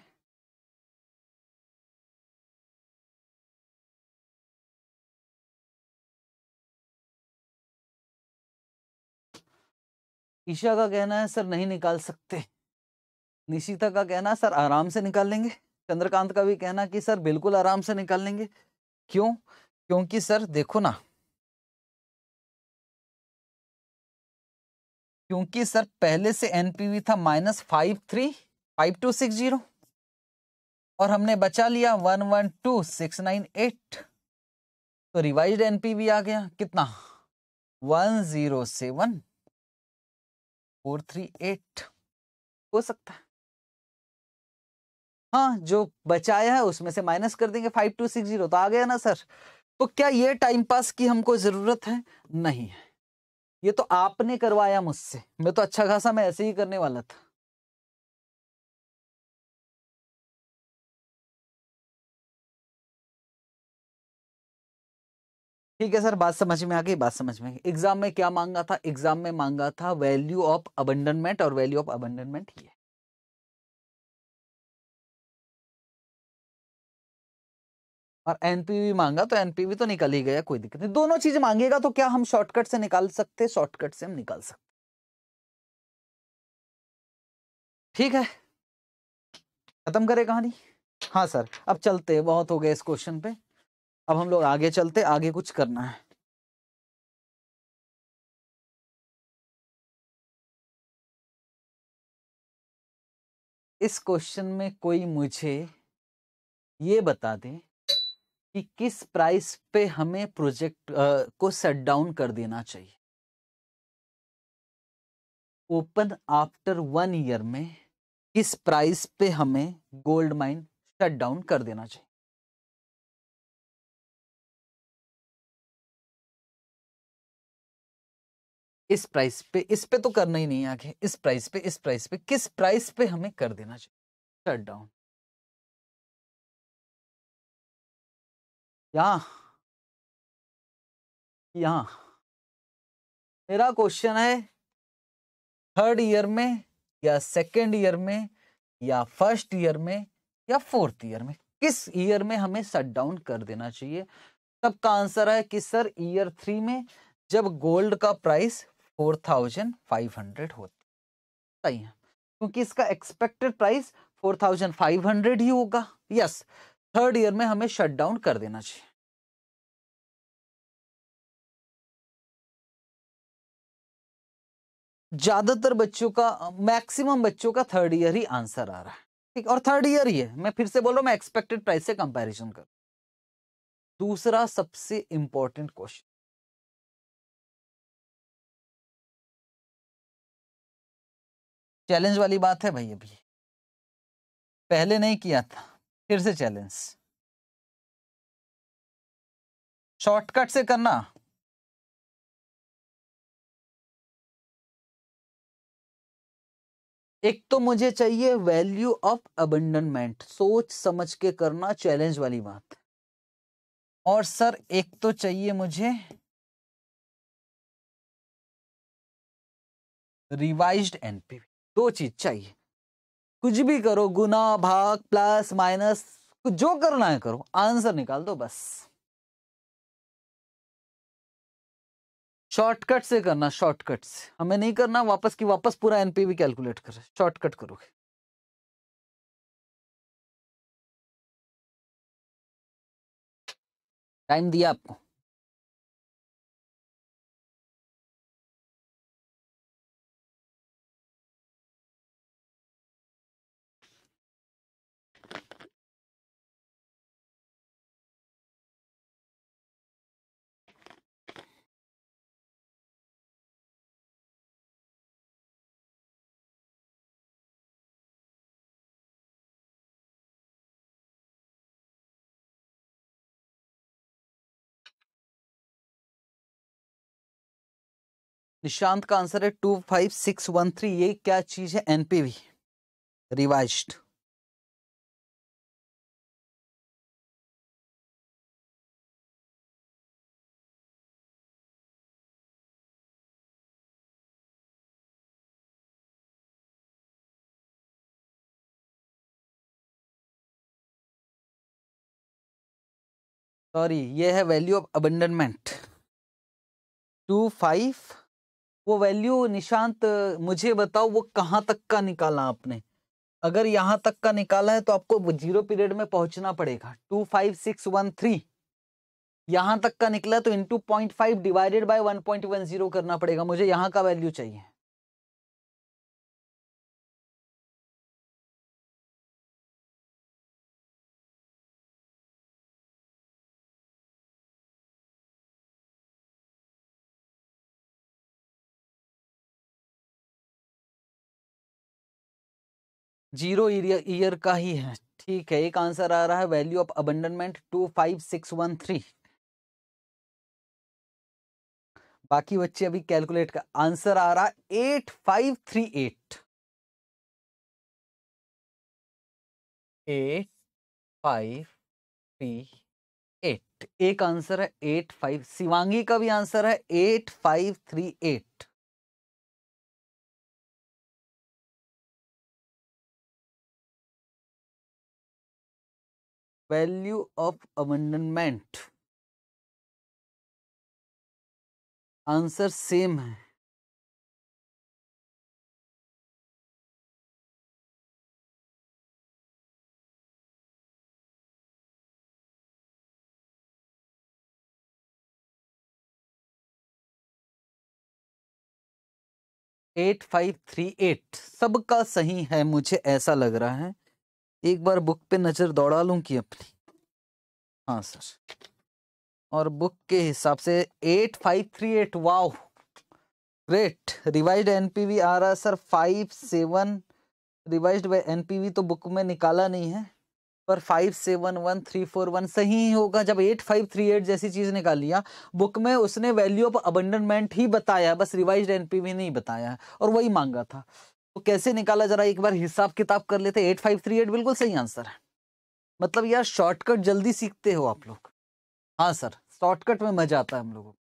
ईशा का कहना है सर नहीं निकाल सकते निशिता का कहना सर आराम से निकाल लेंगे चंद्रकांत का भी कहना कि सर बिल्कुल आराम से निकाल लेंगे क्यों क्योंकि सर देखो ना क्योंकि सर पहले से एनपीवी था minus five three five two six zero और हमने बचा लिया one one two six nine eight तो रिवाइज एनपीवी आ गया कितना one zero seven four three eight हो सकता है हाँ जो बचाया है उसमें से माइनस कर देंगे फाइव टू सिक्स जीरो तो आ गया ना सर तो क्या ये टाइम पास की हमको जरूरत है नहीं है ये तो आपने करवाया मुझसे मैं तो अच्छा खासा मैं ऐसे ही करने वाला था ठीक है सर बात समझ में आ गई बात समझ में आ गई एग्जाम में क्या मांगा था एग्जाम में मांगा था वैल्यू ऑफ अबंडनमेंट और वैल्यू ऑफ अबंडनमेंट ये और एनपीवी मांगा तो एनपीवी तो निकल ही गया कोई दिक्कत नहीं दोनों चीज मांगेगा तो क्या हम शॉर्टकट से निकाल सकते शॉर्टकट से हम निकाल सकते ठीक है खत्म करे कहानी हाँ सर अब चलते हैं बहुत हो गया इस क्वेश्चन पे अब हम लोग आगे चलते आगे कुछ करना है इस क्वेश्चन में कोई मुझे ये बता दे कि किस प्राइस पे हमें प्रोजेक्ट को सेट डाउन कर देना चाहिए ओपन आफ्टर वन ईयर में किस प्राइस पे हमें गोल्ड माइन शट डाउन कर देना चाहिए इस प्राइस पे इस पे तो करना ही नहीं आगे इस प्राइस पे इस प्राइस पे किस प्राइस पे हमें कर देना चाहिए शट डाउन यहाँ यहाँ मेरा क्वेश्चन है थर्ड ईयर में या सेकेंड ईयर में या फर्स्ट ईयर में या फोर्थ ईयर में किस ईयर में हमें शट डाउन कर देना चाहिए सबका आंसर है कि सर ईयर थ्री में जब गोल्ड का price four thousand five hundred होता सही है क्योंकि इसका expected price four thousand five hundred ही होगा यस yes. थर्ड ईयर में हमें शट डाउन कर देना चाहिए ज्यादातर बच्चों का मैक्सिमम बच्चों का थर्ड ईयर ही आंसर आ रहा है ठीक और थर्ड ईयर ही है मैं फिर से बोल रहा हूं मैं एक्सपेक्टेड प्राइस से कंपैरिजन कर दूसरा सबसे इंपॉर्टेंट क्वेश्चन चैलेंज वाली बात है भाई अभी पहले नहीं किया था फिर से चैलेंज शॉर्टकट से करना एक तो मुझे चाहिए वैल्यू ऑफ अबंडनमेंट सोच समझ के करना चैलेंज वाली बात और सर एक तो चाहिए मुझे रिवाइज्ड एनपीवी दो चीज चाहिए कुछ भी करो गुना भाग प्लस माइनस जो करना है करो आंसर निकाल दो बस शॉर्टकट से करना शॉर्टकट से हमें नहीं करना वापस की वापस पूरा एनपीवी कैलकुलेट कर शॉर्टकट करोगे टाइम दिया आपको निशांत का आंसर है two five six one three ये क्या चीज है एनपीवी रिवाइज सॉरी ये है value of abandonment two five वो वैल्यू निशांत मुझे बताओ वो कहाँ तक का निकाला आपने अगर यहाँ तक का निकाला है तो आपको जीरो पीरियड में पहुंचना पड़ेगा two five six one three यहाँ तक का निकला तो into point five divided by one point one zero करना पड़ेगा मुझे यहाँ का वैल्यू चाहिए जीरो ईयर का ही है ठीक है एक आंसर आ रहा है value of abandonment two five six one three बाकी बच्चे अभी कैलकुलेट का आंसर आ रहा है eight five three eight eight five three eight एक आंसर है एट फाइव शिवांगी का भी आंसर है eight five three eight value of amendment answer same है एट फाइव थ्री एट सबका सही है मुझे ऐसा लग रहा है एक बार बुक पे नज़र दौड़ा लूं कि अपनी हाँ सर और बुक के हिसाब से eight five three eight wow great revise NPV आ रहा है sir five seven revise NPV तो बुक में निकाला नहीं है पर five seven one three four one सही होगा जब एट फाइव थ्री एट जैसी चीज़ निकाल लिया हाँ, बुक में उसने वैल्यू ऑफ अबंडनमेंट ही बताया बस रिवाइज एनपीवी नहीं बताया और वही मांगा था तो कैसे निकाला जरा एक बार हिसाब किताब कर लेते एट फाइव थ्री एट बिल्कुल सही आंसर है मतलब यार शॉर्टकट जल्दी सीखते हो आप लोग हाँ सर शॉर्टकट में मजा आता है हम लोगों को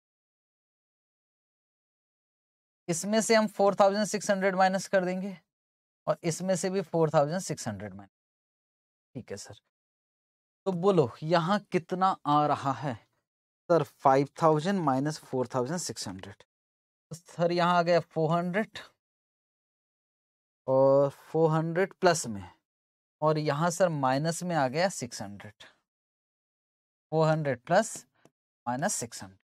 इसमें से हम four thousand six hundred minus कर देंगे और इसमें से भी four thousand six hundred minus ठीक है सर तो बोलो यहाँ कितना आ रहा है sir five thousand minus four thousand six hundred sir यहाँ आ गया फोर हंड्रेड और फोर हंड्रेड प्लस में और यहाँ सर माइनस में आ गया six hundred four hundred plus minus six hundred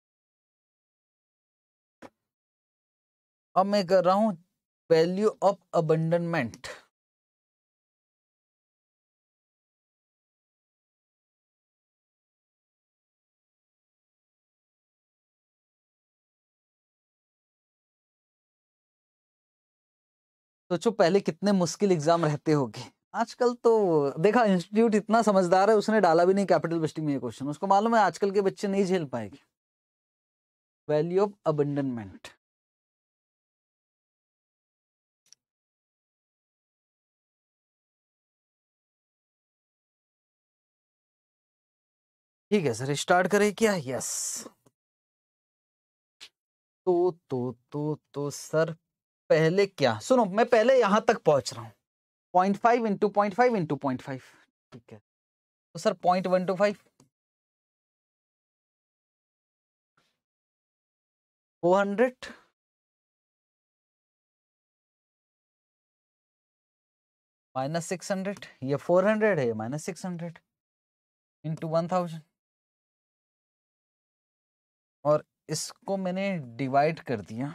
अब मैं कर रहा हूँ वैल्यू ऑफ अबंडनमेंट सोचो पहले कितने मुश्किल एग्जाम रहते होंगे आजकल तो देखा इंस्टीट्यूट इतना समझदार है उसने डाला भी नहीं कैपिटल बस्ती में ये क्वेश्चन उसको मालूम है आजकल के बच्चे नहीं झेल पाएंगे वैल्यू ऑफ अबंडनमेंट ठीक है सर स्टार्ट करें क्या यस तो तो तो तो सर पहले क्या सुनो मैं पहले यहां तक पहुंच रहा हूं point five into point five into point five ठीक है तो sir point one two five four hundred minus six hundred ये फोर हंड्रेड है ये minus six hundred into one thousand और इसको मैंने डिवाइड कर दिया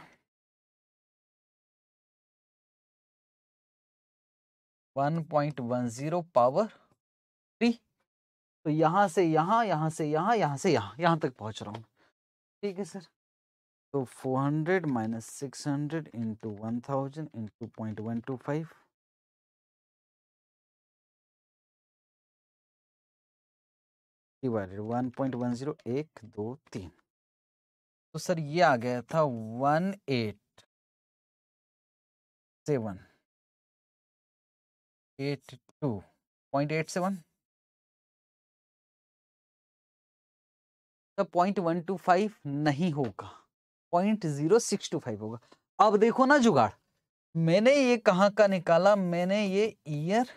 1.10 पावर थ्री तो यहां से यहां यहां से यहां यहां से यहां यहाँ तक पहुंच रहा हूँ ठीक है सर तो 400 hundred minus six hundred into one thousand into point one two five divided one point one zero एक दो तीन तो सर ये आ गया था one eight seven eight two point eight seven तो पॉइंट वन टू फाइव नहीं होगा point zero six two five होगा अब देखो ना जुगाड़ मैंने ये कहाँ का निकाला मैंने ये ईयर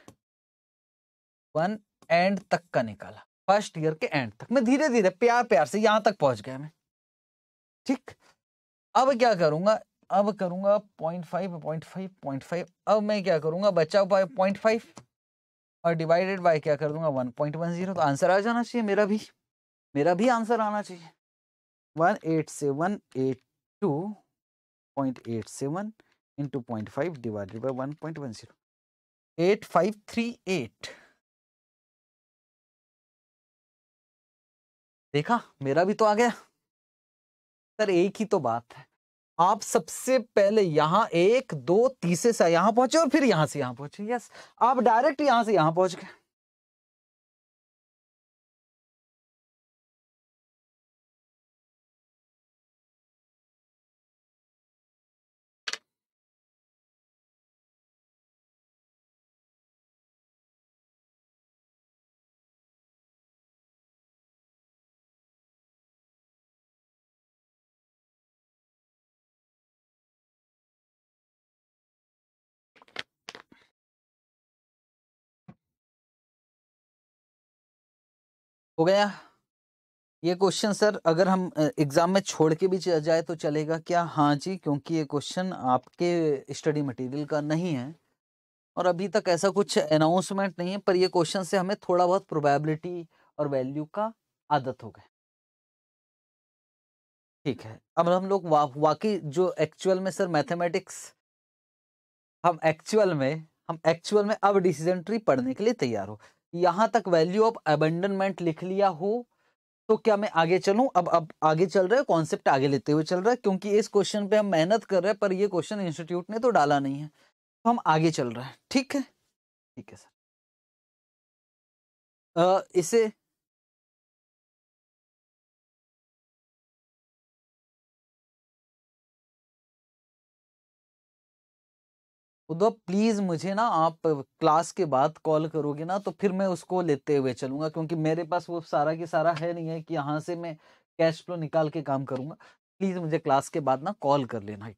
वन एंड तक का निकाला फर्स्ट ईयर के एंड तक मैं धीरे धीरे प्यार प्यार से यहां तक पहुंच गया मैं ठीक अब क्या करूंगा अब करूंगा point five point five point five अब मैं क्या करूंगा बचा हुआ पॉइंट फाइव और डिवाइडेड बाय क्या कर दूंगा वन पॉइंट वन जीरो तो आंसर आ जाना चाहिए मेरा भी मेरा भी आंसर आना चाहिए one eight seven eight two point eight seven into point five divided by one point one zero eight five three eight देखा मेरा भी तो आ गया सर एक ही तो बात है आप सबसे पहले यहाँ एक दो तीसरे से यहाँ पहुंचे और फिर यहाँ से यहाँ पहुंचे यस आप डायरेक्ट यहाँ से यहाँ पहुंच गए हो गया ये क्वेश्चन सर अगर हम एग्जाम में छोड़ के भी जाए तो चलेगा क्या हाँ जी क्योंकि ये क्वेश्चन आपके स्टडी मटेरियल का नहीं है और अभी तक ऐसा कुछ अनाउंसमेंट नहीं है पर ये क्वेश्चन से हमें थोड़ा बहुत प्रोबेबिलिटी और वैल्यू का आदत हो गया ठीक है अब हम लोग वा, वाकई जो एक्चुअल में सर मैथमेटिक्स हम एक्चुअल में हम एक्चुअल में अब डिसीजन ट्री पढ़ने के लिए तैयार हो यहां तक वैल्यू ऑफ एबेंडनमेंट लिख लिया हो तो क्या मैं आगे चलूं अब अब आगे चल रहा है कॉन्सेप्ट आगे लेते हुए चल रहा है क्योंकि इस क्वेश्चन पे हम मेहनत कर रहे हैं पर ये क्वेश्चन इंस्टीट्यूट ने तो डाला नहीं है तो हम आगे चल रहे हैं ठीक है ठीक है सर आ, इसे उद्धव प्लीज़ मुझे ना आप क्लास के बाद कॉल करोगे ना तो फिर मैं उसको लेते हुए चलूंगा क्योंकि मेरे पास वो सारा की सारा है नहीं है कि यहाँ से मैं कैश फ्लो निकाल के काम करूँगा प्लीज़ मुझे क्लास के बाद ना कॉल कर लेना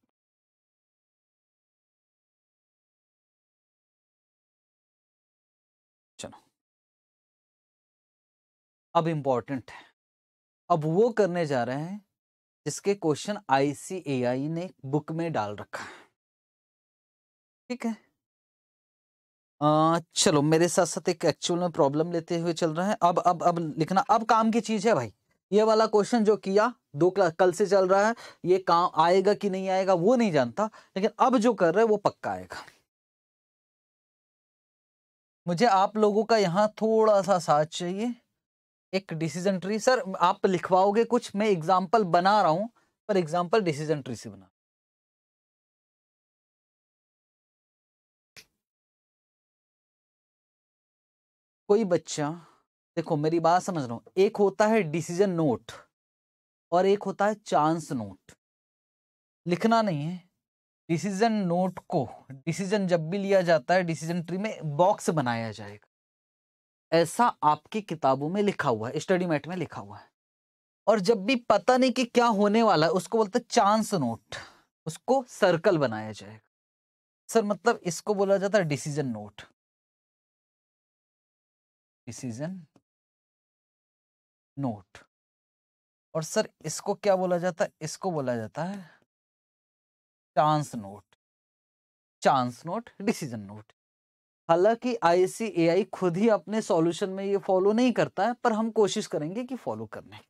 चलो अब इम्पॉर्टेंट है अब वो करने जा रहे हैं जिसके क्वेश्चन आईसीएआई ने बुक में डाल रखा है ठीक है आ, चलो मेरे साथ साथ एक एक्चुअल में प्रॉब्लम लेते हुए चल रहे हैं अब अब अब लिखना अब काम की चीज है भाई ये वाला क्वेश्चन जो किया दो कल से चल रहा है ये काम आएगा कि नहीं आएगा वो नहीं जानता लेकिन अब जो कर रहे हैं वो पक्का आएगा मुझे आप लोगों का यहाँ थोड़ा सा साथ चाहिए एक डिसीजन ट्री सर आप लिखवाओगे कुछ मैं एग्जाम्पल बना रहा हूँ पर एग्जाम्पल डिसीजन ट्री से बना कोई बच्चा देखो मेरी बात समझ रहा हूँ एक होता है डिसीजन नोट और एक होता है चांस नोट लिखना नहीं है डिसीजन नोट को डिसीजन जब भी लिया जाता है डिसीजन ट्री में बॉक्स बनाया जाएगा ऐसा आपकी किताबों में लिखा हुआ है स्टडी मैट में लिखा हुआ है और जब भी पता नहीं कि क्या होने वाला है उसको बोलते चांस नोट उसको सर्कल बनाया जाएगा सर मतलब इसको बोला जाता है डिसीजन नोट डिसीजन नोट और सर इसको क्या बोला जाता है इसको बोला जाता है chance note chance note decision note हालांकि आईसीएआई खुद ही अपने सॉल्यूशन में ये फॉलो नहीं करता है पर हम कोशिश करेंगे कि फॉलो करने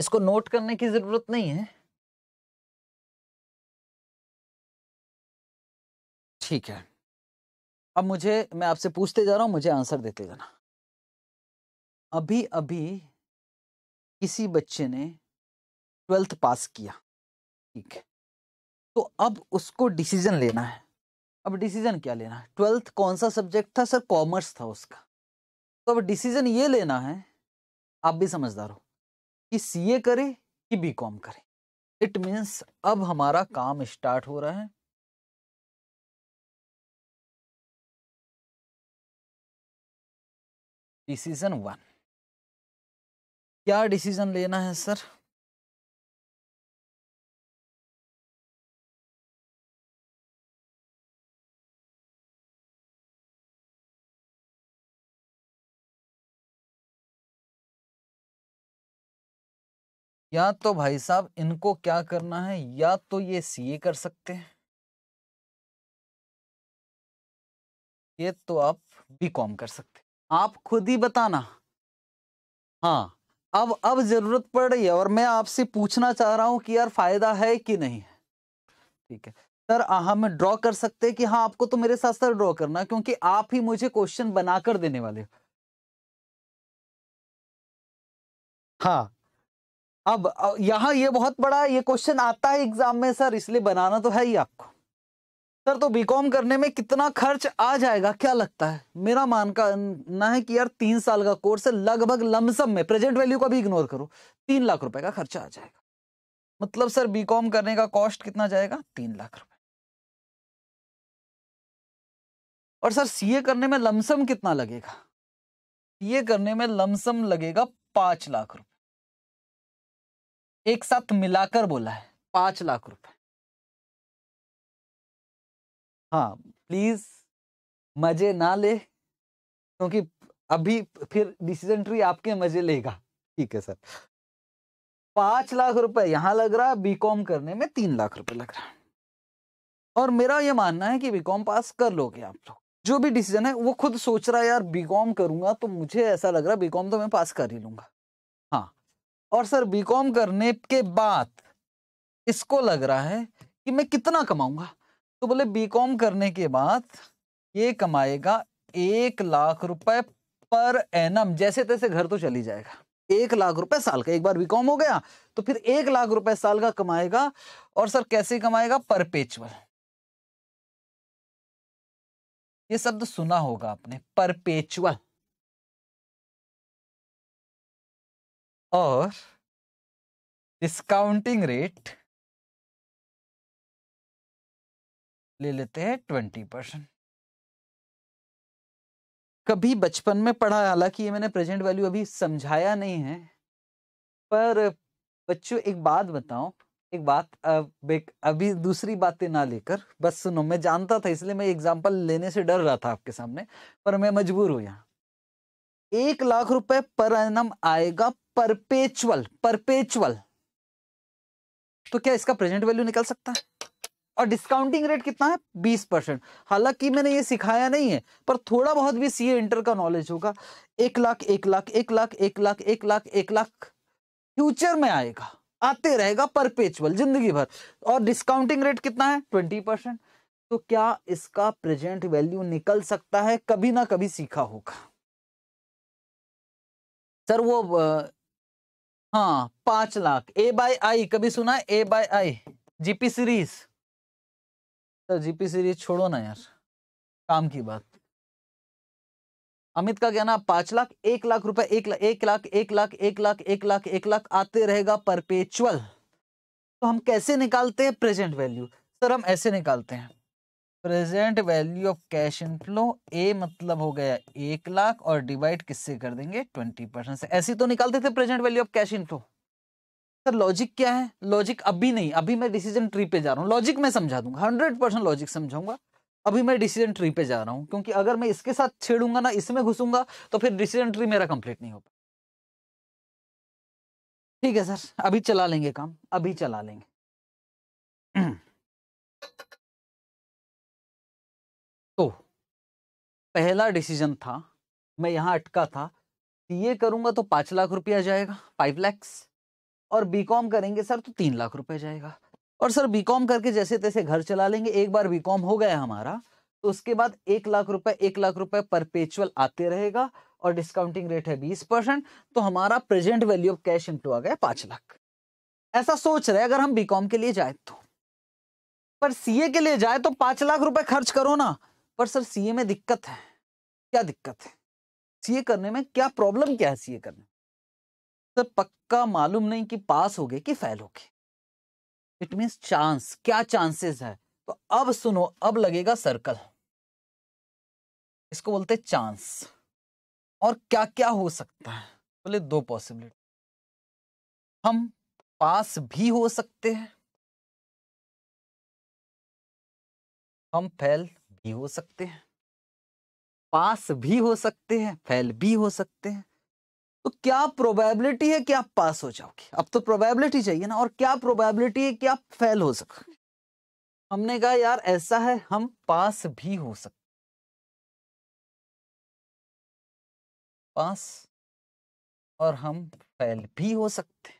इसको नोट करने की जरूरत नहीं है ठीक है अब मुझे मैं आपसे पूछते जा रहा हूँ मुझे आंसर देते जाना अभी अभी किसी बच्चे ने ट्वेल्थ पास किया ठीक है तो अब उसको डिसीजन लेना है अब डिसीजन क्या लेना है ट्वेल्थ कौन सा सब्जेक्ट था सर कॉमर्स था उसका तो अब डिसीजन ये लेना है आप भी समझदार हो कि सीए करे कि बीकॉम करे इट मीन्स अब हमारा काम स्टार्ट हो रहा है डिसीजन वन क्या डिसीजन लेना है सर या तो भाई साहब इनको क्या करना है या तो ये सीए कर सकते हैं ये तो आप बीकॉम कर सकते आप खुद ही बताना हाँ अब अब जरूरत पड़ रही है और मैं आपसे पूछना चाह रहा हूं कि यार फायदा है कि नहीं है ठीक है सर हम ड्रॉ कर सकते हैं कि हाँ आपको तो मेरे साथ सर ड्रॉ करना क्योंकि आप ही मुझे क्वेश्चन बनाकर देने वाले हो हाँ अब, यहां ये बहुत बड़ा ये क्वेश्चन आता है एग्जाम में सर इसलिए बनाना तो है ही आपको सर तो बीकॉम करने में कितना खर्च आ जाएगा क्या लगता है मेरा मान का ना है कि यार तीन साल का कोर्स है लगभग लमसम में प्रेजेंट वैल्यू को भी इग्नोर करो तीन लाख रुपए का खर्चा आ जाएगा मतलब सर बीकॉम करने का कॉस्ट कितना जाएगा तीन लाख रुपए और सर सीए करने में लमसम कितना लगेगा सीए करने में लमसम लगेगा पांच लाख रुपए एक साथ मिलाकर बोला है पांच लाख रुपए हाँ प्लीज मजे ना ले क्योंकि अभी फिर डिसीजन ट्री आपके मजे लेगा ठीक है सर पांच लाख रुपए यहां लग रहा है बीकॉम करने में तीन लाख रुपए लग रहा है और मेरा ये मानना है कि बीकॉम पास कर लोगे आप लोग जो भी डिसीजन है वो खुद सोच रहा है यार बीकॉम करूंगा तो मुझे ऐसा लग रहा है बीकॉम तो मैं पास कर ही लूंगा हाँ और सर बीकॉम करने के बाद इसको लग रहा है कि मैं कितना कमाऊंगा तो बोले बीकॉम करने के बाद ये कमाएगा एक लाख रुपए पर एनम जैसे तैसे घर तो चली जाएगा एक लाख रुपए साल का एक बार बीकॉम हो गया तो फिर एक लाख रुपए साल का कमाएगा और सर कैसे कमाएगा परपेचुअल ये शब्द सुना होगा आपने परपेचुअल और डिस्काउंटिंग रेट ले लेते हैं ट्वेंटी परसेंट कभी बचपन में पढ़ा हालांकि ये मैंने प्रेजेंट वैल्यू अभी समझाया नहीं है पर बच्चों एक बात बताओ एक बात अब एक अभी दूसरी बातें ना लेकर बस सुनो मैं जानता था इसलिए मैं एग्जाम्पल लेने से डर रहा था आपके सामने पर मैं मजबूर हूं यहाँ एक लाख रुपए पर एनम आएगा परपेचुअल परपेचुअल तो क्या इसका प्रेजेंट वैल्यू निकल सकता है और डिस्काउंटिंग रेट कितना है बीस परसेंट हालांकि मैंने ये सिखाया नहीं है पर थोड़ा बहुत भी सीए इंटर का नॉलेज होगा एक लाख एक लाख एक लाख एक लाख एक लाख एक लाख फ्यूचर में आएगा आते रहेगा परपेचुअल जिंदगी भर और डिस्काउंटिंग रेट कितना है ट्वेंटी परसेंट तो क्या इसका प्रेजेंट वैल्यू निकल सकता है कभी ना कभी सीखा होगा सर वो हाँ पांच लाख ए बाय आई कभी सुना A by I GP series sir तो जीपी सीरीज छोड़ो ना यार काम की बात अमित का कहना पांच लाख एक लाख रुपए एक लाख एक लाख एक लाख एक लाख एक लाख एक लाख आते रहेगा परपेचुअल तो हम कैसे निकालते हैं प्रेजेंट वैल्यू सर हम ऐसे निकालते हैं present value of cash inflow ए मतलब हो गया एक लाख और डिवाइड किससे कर देंगे ट्वेंटी परसेंट से ऐसे तो निकालते थे present value of cash inflow sir logic क्या है लॉजिक अभी नहीं अभी मैं डिसीजन ट्री पे जा रहा हूँ लॉजिक मैं समझा दूंगा हंड्रेड परसेंट लॉजिक समझाऊंगा अभी मैं डिसीजन ट्री पे जा रहा हूँ क्योंकि अगर मैं इसके साथ छेड़ूंगा ना इसमें घुसूंगा तो फिर डिसीजन ट्री मेरा कंप्लीट नहीं हो ठीक है सर अभी चला लेंगे काम अभी चला लेंगे तो पहला डिसीजन था मैं यहां अटका था ये करूंगा तो पांच लाख रुपया जाएगा फाइव लैक्स और बीकॉम करेंगे सर तो तीन लाख रुपए जाएगा और सर बीकॉम करके जैसे तैसे घर चला लेंगे एक बार बीकॉम हो गया हमारा तो उसके बाद एक लाख रुपए एक लाख रुपए परपेचुअल आते रहेगा और डिस्काउंटिंग रेट है बीस परसेंट तो हमारा present value of cash into आ गया पांच लाख ऐसा सोच रहे अगर हम बीकॉम के लिए जाए तो पर सीए के लिए जाए तो पांच लाख रुपए खर्च करो ना पर सर सीए में दिक्कत है क्या दिक्कत है सीए करने में क्या प्रॉब्लम क्या है सीए करने में तो पक्का मालूम नहीं कि पास हो गए कि फेल हो गए इट मीन चांस क्या चांसेस है तो अब सुनो अब लगेगा सर्कल इसको बोलते चांस और क्या क्या हो सकता है बोले तो दो पॉसिबिलिटी हम पास भी हो सकते हैं हम फेल भी हो सकते हैं पास भी हो सकते हैं फेल भी हो सकते हैं तो क्या प्रोबेबिलिटी है कि आप पास हो जाओगे अब तो प्रोबेबिलिटी चाहिए ना और क्या प्रोबेबिलिटी है कि आप फेल हो सको हमने कहा यार ऐसा है हम पास भी हो सकते पास और हम फेल भी हो सकते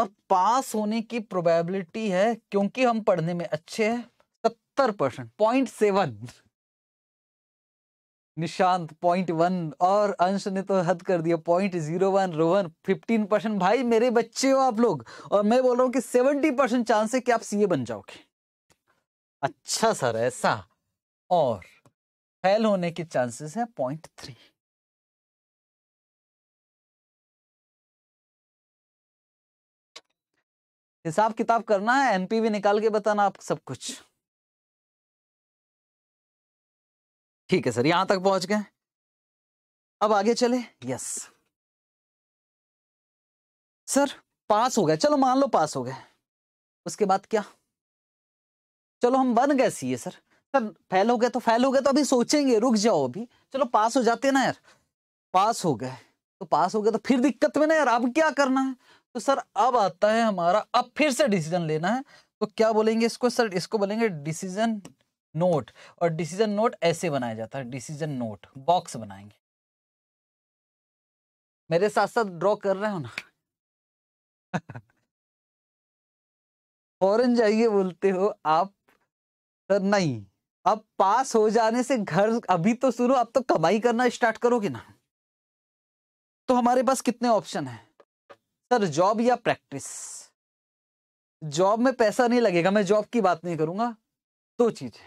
और पास होने की प्रोबेबिलिटी है क्योंकि हम पढ़ने में अच्छे हैं सत्तर percent point seven Nishant point one और अंश ने तो हद कर दिया point zero one Rohan fifteen percent भाई मेरे बच्चे हो आप लोग और मैं बोल रहा हूँ कि सेवेंटी परसेंट चांस है कि आप सीए बन जाओगे अच्छा सर ऐसा और फेल होने के चांसेस है पॉइंट थ्री हिसाब किताब करना है एनपीवी निकाल के बताना आप सब कुछ ठीक है सर यहां तक पहुंच गए अब आगे चले यस सर पास हो गए चलो मान लो पास हो गए उसके बाद क्या चलो हम बन गए सीए सर सर फेल हो गए तो फेल हो गए तो अभी सोचेंगे रुक जाओ अभी चलो पास हो जाते हैं ना यार पास हो गए तो पास हो गए तो फिर दिक्कत में ना यार अब क्या करना है तो सर अब आता है हमारा अब फिर से डिसीजन लेना है तो क्या बोलेंगे इसको सर इसको बोलेंगे डिसीजन नोट और डिसीजन नोट ऐसे बनाया जाता है डिसीजन नोट बॉक्स बनाएंगे मेरे साथ साथ ड्रॉ कर रहे हो ना फॉरन जाइए बोलते हो आप सर नहीं अब पास हो जाने से घर अभी तो सुनो अब तो कमाई करना स्टार्ट करोगे ना तो हमारे पास कितने ऑप्शन है सर जॉब या प्रैक्टिस जॉब में पैसा नहीं लगेगा मैं जॉब की बात नहीं करूंगा दो चीजें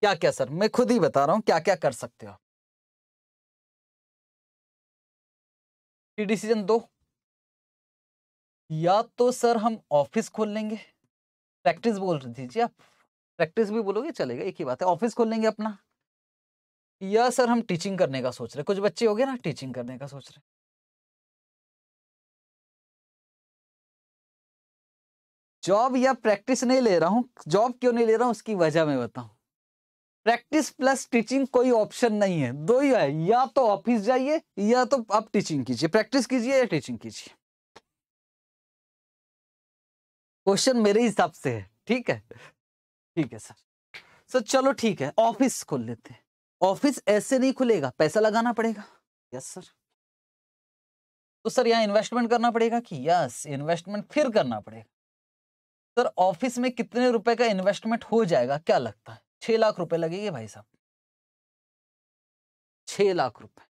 क्या क्या सर मैं खुद ही बता रहा हूं क्या क्या कर सकते हो आप डिसीजन दो या तो सर हम ऑफिस खोल लेंगे प्रैक्टिस बोल दीजिए आप प्रैक्टिस भी बोलोगे चलेगा एक ही बात है ऑफिस खोल लेंगे अपना या सर हम टीचिंग करने का सोच रहे कुछ बच्चे हो गए ना टीचिंग करने का सोच रहे जॉब या प्रैक्टिस नहीं ले रहा हूं जॉब क्यों नहीं ले रहा हूं उसकी वजह मैं बताऊं प्रैक्टिस प्लस टीचिंग कोई ऑप्शन नहीं है दो ही है या तो ऑफिस जाइए या तो आप टीचिंग कीजिए प्रैक्टिस कीजिए या टीचिंग कीजिए क्वेश्चन मेरे हिसाब से है ठीक है ठीक है सर सर चलो ठीक है ऑफिस खोल लेते हैं ऑफिस ऐसे नहीं खुलेगा पैसा लगाना पड़ेगा यस सर तो सर यहाँ इन्वेस्टमेंट करना पड़ेगा कि यस इन्वेस्टमेंट फिर करना पड़ेगा सर ऑफिस में कितने रुपए का इन्वेस्टमेंट हो जाएगा क्या लगता है छह लाख रुपए लगेंगे भाई साहब छह लाख रुपए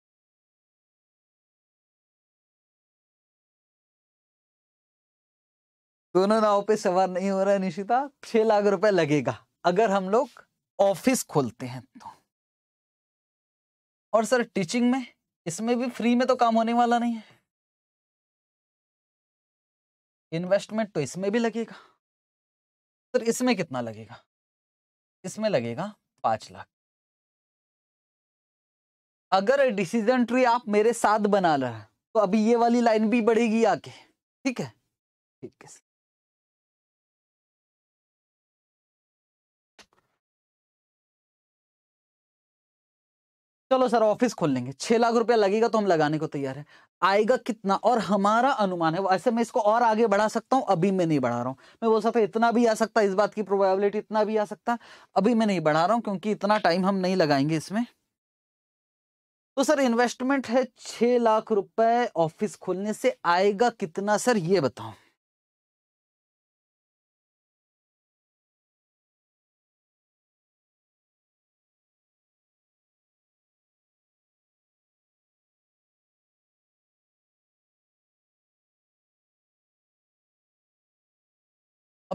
दोनों नाव पे सवार नहीं हो रहा है निशिता छह लाख रुपए लगेगा अगर हम लोग ऑफिस खोलते हैं तो और सर टीचिंग में इसमें भी फ्री में तो काम होने वाला नहीं है इन्वेस्टमेंट तो इसमें भी लगेगा सर इसमें कितना लगेगा इसमें लगेगा पांच लाख अगर डिसीजन ट्री आप मेरे साथ बना रहे तो अभी ये वाली लाइन भी बढ़ेगी आके ठीक है ठीक है चलो सर ऑफिस खोल लेंगे छह लाख रुपया लगेगा तो हम लगाने को तैयार है आएगा कितना और हमारा अनुमान है ऐसे मैं इसको और आगे बढ़ा सकता हूं अभी मैं नहीं बढ़ा रहा हूं मैं बोल सकता इतना भी आ सकता इस बात की प्रोबेबिलिटी इतना भी आ सकता अभी मैं नहीं बढ़ा रहा हूं क्योंकि इतना टाइम हम नहीं लगाएंगे इसमें तो सर इन्वेस्टमेंट है छह लाख रुपए ऑफिस खोलने से आएगा कितना सर ये बताओ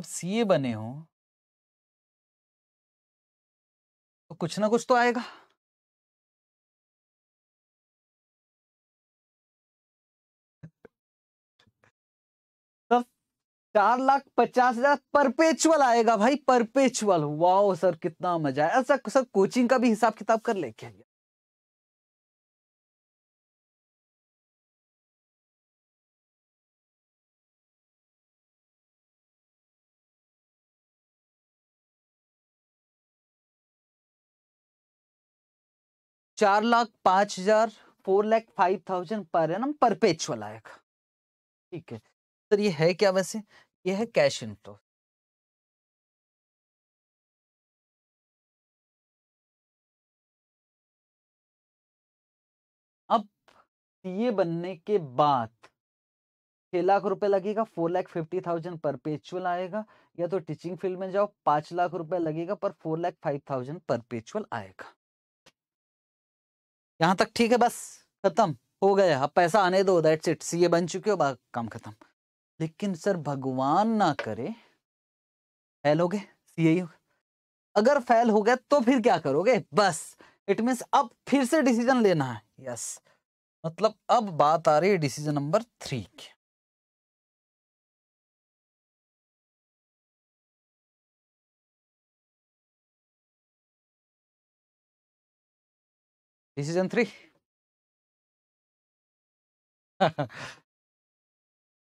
अब सीए बने हो तो कुछ ना कुछ तो आएगा चार लाख पचास हजार परपेचुअल आएगा भाई परपेचुअल वाओ सर कितना मजा है सर सर कोचिंग का भी हिसाब किताब कर लेके आइए चार लाख पांच हजार four lakh five thousand per annum perpetual आएगा ठीक है सर तो ये है क्या वैसे ये है कैश इंट्रो अब ये बनने के बाद छह लाख रुपए लगेगा four lakh fifty thousand perpetual आएगा या तो टीचिंग फील्ड में जाओ पांच लाख रुपए लगेगा पर four lakh five thousand perpetual आएगा यहाँ तक ठीक है बस खत्म हो गया अब पैसा आने दो दैट्स इट सीए बन चुके हो काम खत्म लेकिन सर भगवान ना करे फेल हो गए सीए ही अगर फेल हो गए तो फिर क्या करोगे बस इट मीन्स अब फिर से डिसीजन लेना है यस मतलब अब बात आ रही है डिसीजन नंबर थ्री की डिसीजन थ्री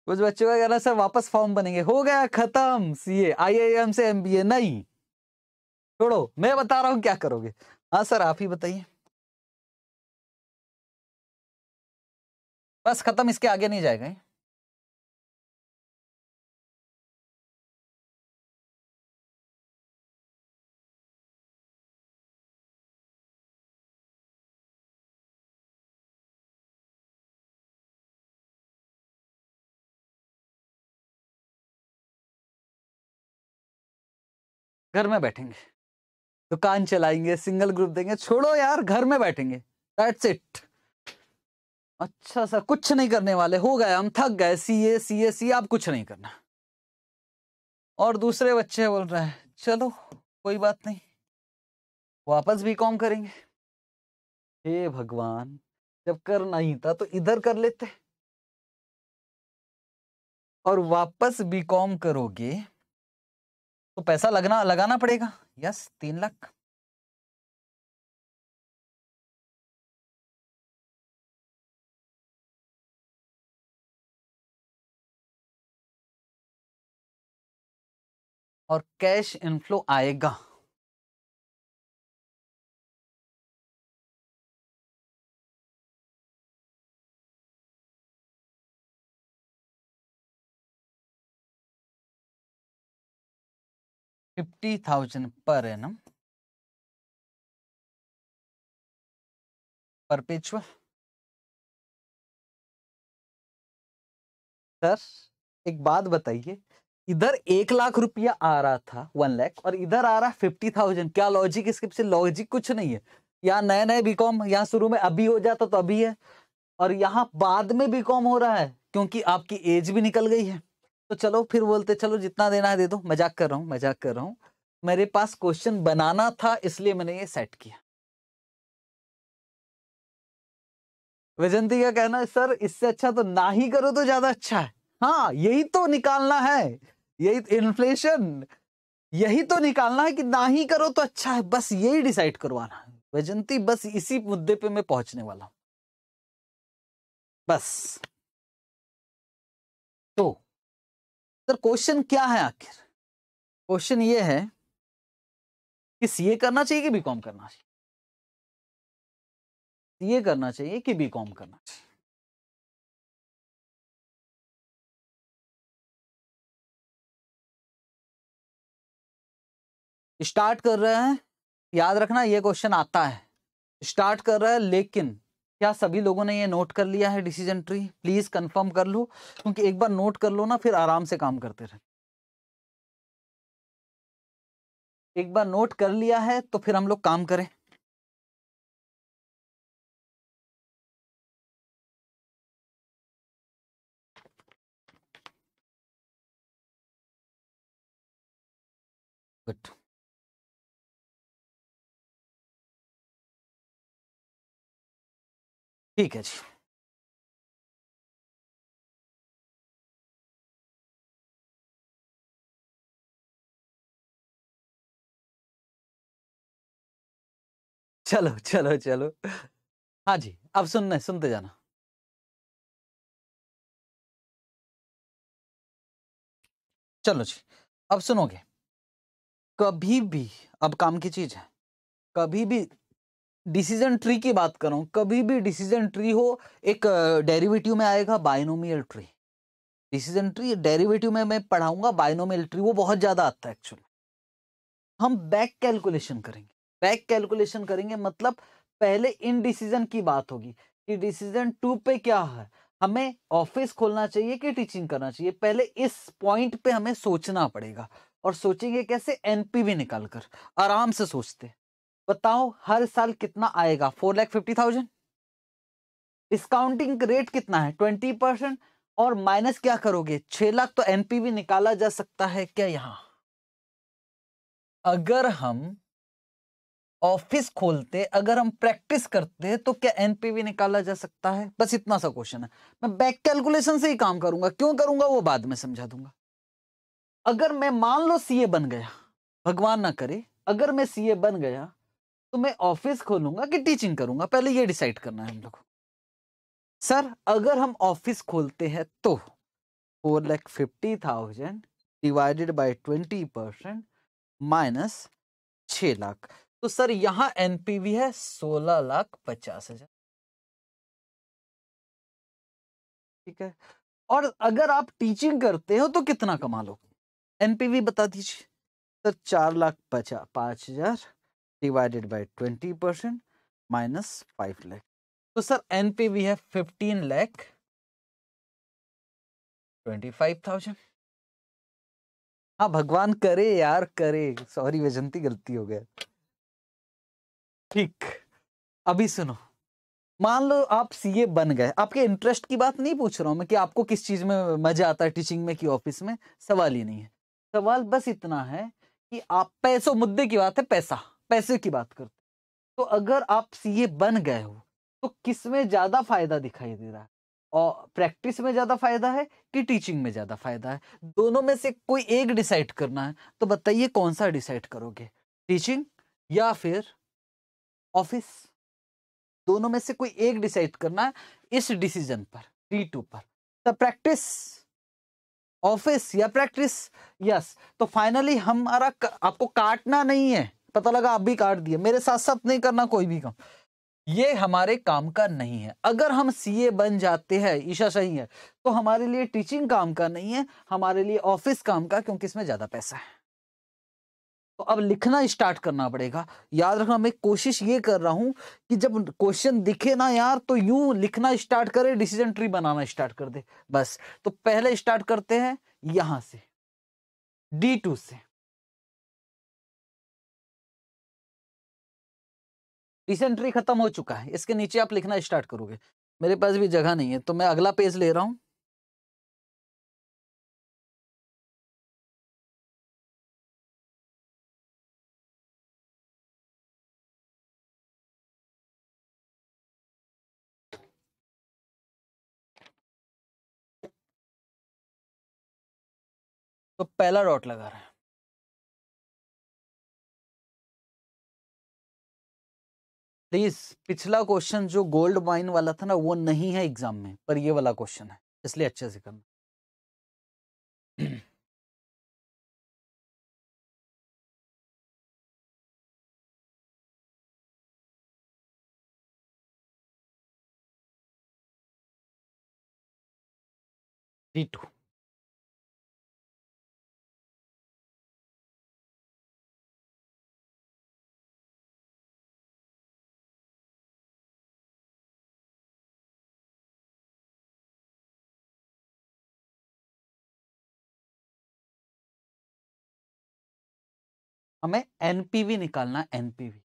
कुछ बच्चों का कहना सर वापस फॉर्म बनेंगे हो गया खत्म सीए आईआईएम से एमबीए नहीं छोड़ो मैं बता रहा हूं क्या करोगे हाँ सर आप ही बताइए बस खत्म इसके आगे नहीं जाएगा घर में बैठेंगे दुकान चलाएंगे सिंगल ग्रुप देंगे छोड़ो यार घर में बैठेंगे दैट्स इट अच्छा सर कुछ नहीं करने वाले हो गए हम थक गए सी ए सी ए सी आप कुछ नहीं करना और दूसरे बच्चे बोल रहे हैं चलो कोई बात नहीं वापस बी कॉम करेंगे हे भगवान जब करना ही था तो इधर कर लेते और वापस बी कॉम करोगे तो पैसा लगना लगाना पड़ेगा यस तीन लाख और कैश इनफ्लो आएगा fifty thousand per annum perpetual sir एक बात बताइए इधर एक लाख रुपया आ रहा था वन लाख और इधर आ रहा फिफ्टी थाउजेंड क्या लॉजिक इसके पीछे लॉजिक कुछ नहीं है यहाँ नए नए बीकॉम यहाँ शुरू में अभी हो जाता तो अभी है और यहाँ बाद में बीकॉम हो रहा है क्योंकि आपकी एज भी निकल गई है तो चलो फिर बोलते चलो जितना देना है दे दो मजाक कर रहा हूँ मजाक कर रहा हूँ मेरे पास क्वेश्चन बनाना था इसलिए मैंने ये सेट किया वैजंती का कहना है सर इससे अच्छा तो ना ही करो तो ज्यादा अच्छा है हाँ यही तो निकालना है यही इन्फ्लेशन तो यही तो निकालना है कि ना ही करो तो अच्छा है बस यही डिसाइड करवाना है वैजंती बस इसी मुद्दे पे मैं पहुंचने वाला हूं बस सर क्वेश्चन क्या है आखिर क्वेश्चन ये है कि सीए करना चाहिए कि बीकॉम करना चाहिए सीए करना चाहिए कि बीकॉम करना चाहिए स्टार्ट कर रहे हैं याद रखना ये क्वेश्चन आता है स्टार्ट कर रहा है लेकिन क्या सभी लोगों ने ये नोट कर लिया है डिसीजन ट्री प्लीज कंफर्म कर लो क्योंकि एक बार नोट कर लो ना फिर आराम से काम करते रहे एक बार नोट कर लिया है तो फिर हम लोग काम करें गुड ठीक है जी चलो चलो चलो हाँ जी अब सुनने सुनते जाना चलो जी अब सुनोगे कभी भी अब काम की चीज है कभी भी डिसीजन ट्री की बात कर रहा हूँ कभी भी डिसीजन ट्री हो एक डेरिवेटिव में आएगा binomial tree decision tree derivative में मैं पढ़ाऊंगा बायनोमियल ट्री वो बहुत ज़्यादा आता है एक्चुअली हम बैक कैलकुलेशन करेंगे बैक कैलकुलेशन करेंगे मतलब पहले इन डिसीजन की बात होगी कि डिसीजन टू पे क्या है हमें ऑफिस खोलना चाहिए कि टीचिंग करना चाहिए पहले इस पॉइंट पे हमें सोचना पड़ेगा और सोचेंगे कैसे एनपीवी निकाल कर आराम से सोचते बताओ हर साल कितना आएगा four lakh fifty thousand discounting rate कितना है ट्वेंटी परसेंट और माइनस क्या करोगे छह लाख तो एनपीवी निकाला जा सकता है क्या यहां अगर हम ऑफिस खोलते अगर हम प्रैक्टिस करते तो क्या एनपीवी निकाला जा सकता है बस इतना सा क्वेश्चन है मैं बैक कैलकुलेशन से ही काम करूंगा क्यों करूंगा वो बाद में समझा दूंगा अगर मैं मान लो सीए बन गया भगवान ना करे अगर मैं सीए बन गया तो मैं ऑफिस खोलूंगा कि टीचिंग करूंगा पहले ये डिसाइड करना है हम लोग सर अगर हम ऑफिस खोलते हैं तो four lakh fifty thousand divided by twenty percent minus छ लाख तो सर यहाँ एनपीवी है सोलह लाख पचास हजार ठीक है और अगर आप टीचिंग करते हो तो कितना कमा लोगे एनपीवी बता दीजिए सर चार लाख पचास पांच हजार divided by 20 percent minus 5 lakh. So तो sir है fifteen lakh twenty five thousand हाँ भगवान करे यार करे सॉरी वैजंती गलती हो गया ठीक अभी सुनो मान लो आप सीए बन गए आपके इंटरेस्ट की बात नहीं पूछ रहा हूं मैं कि आपको किस चीज में मजा आता है टीचिंग में कि ऑफिस में सवाल ही नहीं है सवाल बस इतना है कि आप पैसों मुद्दे की बात है पैसा पैसे की बात करते तो अगर आप सी बन गए हो तो किस में ज़्यादा फायदा दिखाई दे रहा है और प्रैक्टिस में ज़्यादा फायदा है कि टीचिंग में ज़्यादा फायदा है दोनों में से कोई एक डिसाइड करना है तो बताइए कौन सा डिसाइड करोगे टीचिंग या फिर ऑफिस दोनों में से कोई एक डिसाइड करना है इस डिसीजन पर टी टू पर द तो प्रैक्टिस ऑफिस या प्रैक्टिस यस तो फाइनली हमारा आपको काटना नहीं है पता लगा आप भी काट दिए मेरे साथ साथ नहीं करना कोई भी काम ये हमारे काम का नहीं है अगर हम सीए बन जाते हैं ईशा सही है तो हमारे लिए टीचिंग काम का नहीं है हमारे लिए ऑफिस काम का क्योंकि इसमें ज्यादा पैसा है तो अब लिखना स्टार्ट करना पड़ेगा याद रखना मैं कोशिश ये कर रहा हूं कि जब क्वेश्चन दिखे ना यार तो यूं लिखना स्टार्ट करे डिसीजन ट्री बनाना स्टार्ट कर दे बस तो पहले स्टार्ट करते हैं यहां से डी टू से डिसेंट्री खत्म हो चुका है इसके नीचे आप लिखना स्टार्ट करोगे मेरे पास भी जगह नहीं है तो मैं अगला पेज ले रहा हूं तो पहला डॉट लगा रहा है प्लीज तो पिछला क्वेश्चन जो गोल्ड माइन वाला था ना वो नहीं है एग्जाम में पर ये वाला क्वेश्चन है इसलिए अच्छे से करना टू हमें एनपीवी निकालना एनपीवी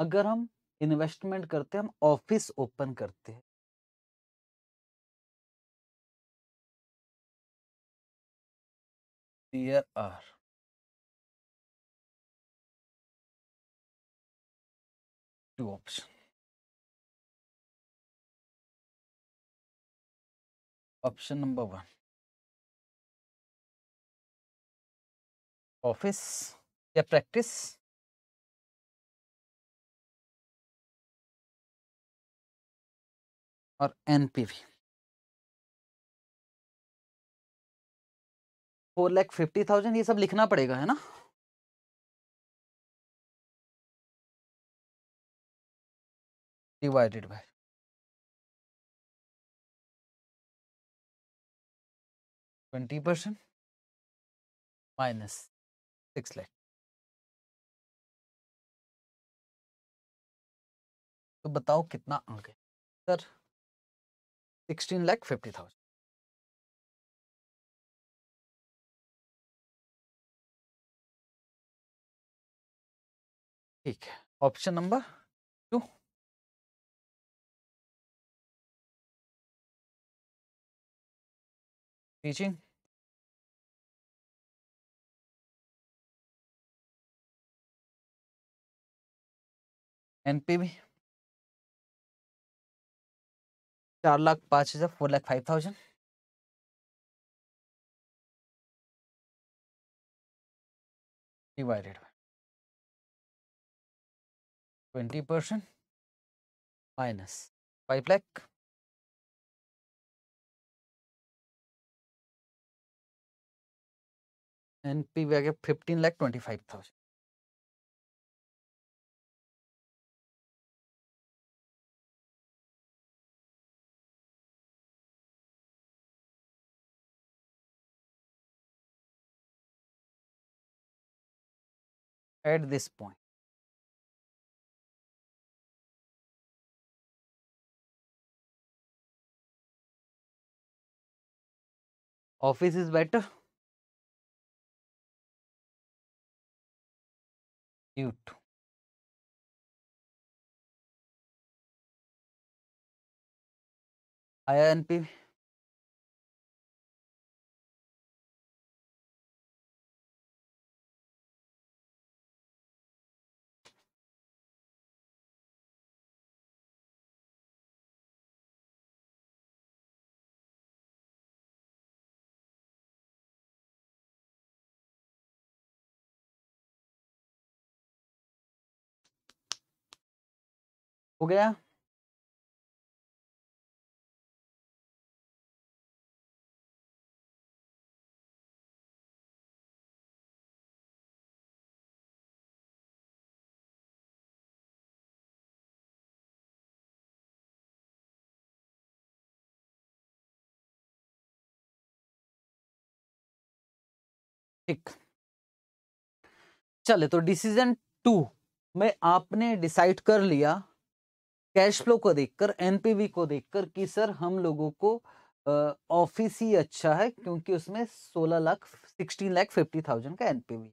अगर हम इन्वेस्टमेंट करते हैं हम ऑफिस ओपन करते हैं there are option option option number 1 या प्रैक्टिस और NPV four lakh fifty thousand ये सब लिखना पड़ेगा है ना divided by twenty percent minus six lakh तो बताओ कितना अंक है sir sixteen lakh fifty thousand ठीक है option number two teaching NPV चार लाख पाँच हज़ार four lakh five thousand divided twenty percent minus five lakh N P बैग fifteen lakh twenty five thousand at this point. Office is better. Mute. P. हो गया ठीक चले तो डिसीजन टू में आपने डिसाइड कर लिया कैश फ्लो को देखकर एनपीवी को देखकर कि सर हम लोगों को ऑफिस ही अच्छा है क्योंकि उसमें सोलह lakh sixteen lakh fifty thousand का एनपीवी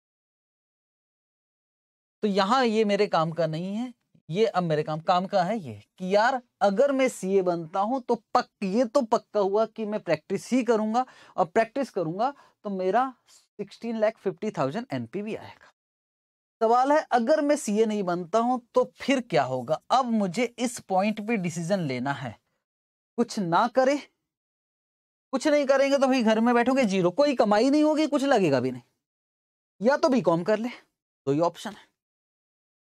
तो यहाँ ये मेरे काम का नहीं है ये अब मेरे काम काम का है ये कि यार अगर मैं सीए बनता हूं तो पक ये तो पक्का हुआ कि मैं प्रैक्टिस ही करूंगा और प्रैक्टिस करूंगा तो मेरा sixteen lakh fifty thousand NPV आएगा सवाल है अगर मैं सीए नहीं बनता हूं तो फिर क्या होगा अब मुझे इस पॉइंट पे डिसीजन लेना है कुछ ना करे कुछ नहीं करेंगे तो भाई घर में बैठोगे जीरो कोई कमाई नहीं होगी कुछ लगेगा भी नहीं या तो बी कॉम कर ले तो ये ऑप्शन है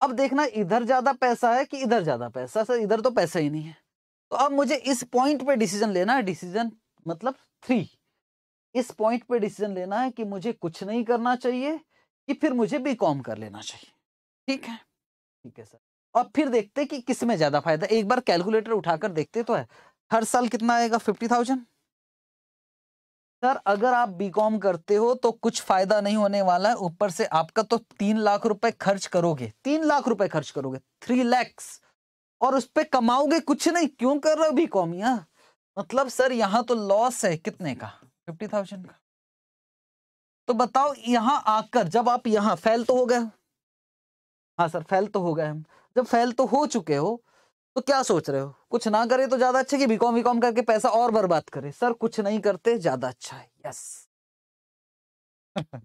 अब देखना इधर ज्यादा पैसा है कि इधर ज्यादा पैसा सर इधर तो पैसा ही नहीं है तो अब मुझे इस पॉइंट पे डिसीजन लेना है डिसीजन मतलब थ्री इस पॉइंट पे डिसीजन लेना है कि मुझे कुछ नहीं करना चाहिए कि फिर मुझे बी कॉम कर लेना चाहिए ठीक है ठीक है सर और फिर देखते कि किस में ज़्यादा फायदा एक बार कैलकुलेटर उठाकर देखते तो है हर साल कितना आएगा फिफ्टी थाउजेंड सर अगर आप बी कॉम करते हो तो कुछ फायदा नहीं होने वाला है ऊपर से आपका तो तीन लाख रुपए खर्च करोगे तीन लाख रुपए खर्च करोगे थ्री लैक्स और उस पर कमाओगे कुछ नहीं क्यों कर रहे हो बी कॉम यहाँ मतलब सर यहाँ तो लॉस है कितने का फिफ्टी थाउजेंड का तो बताओ यहां आकर जब आप यहां फैल तो हो गए हाँ सर फैल तो हो गए हम जब फैल तो हो चुके हो तो क्या सोच रहे हो कुछ ना करे तो ज्यादा अच्छा कि बीकॉम बीकॉम करके पैसा और बर्बाद करे सर कुछ नहीं करते ज्यादा अच्छा है यस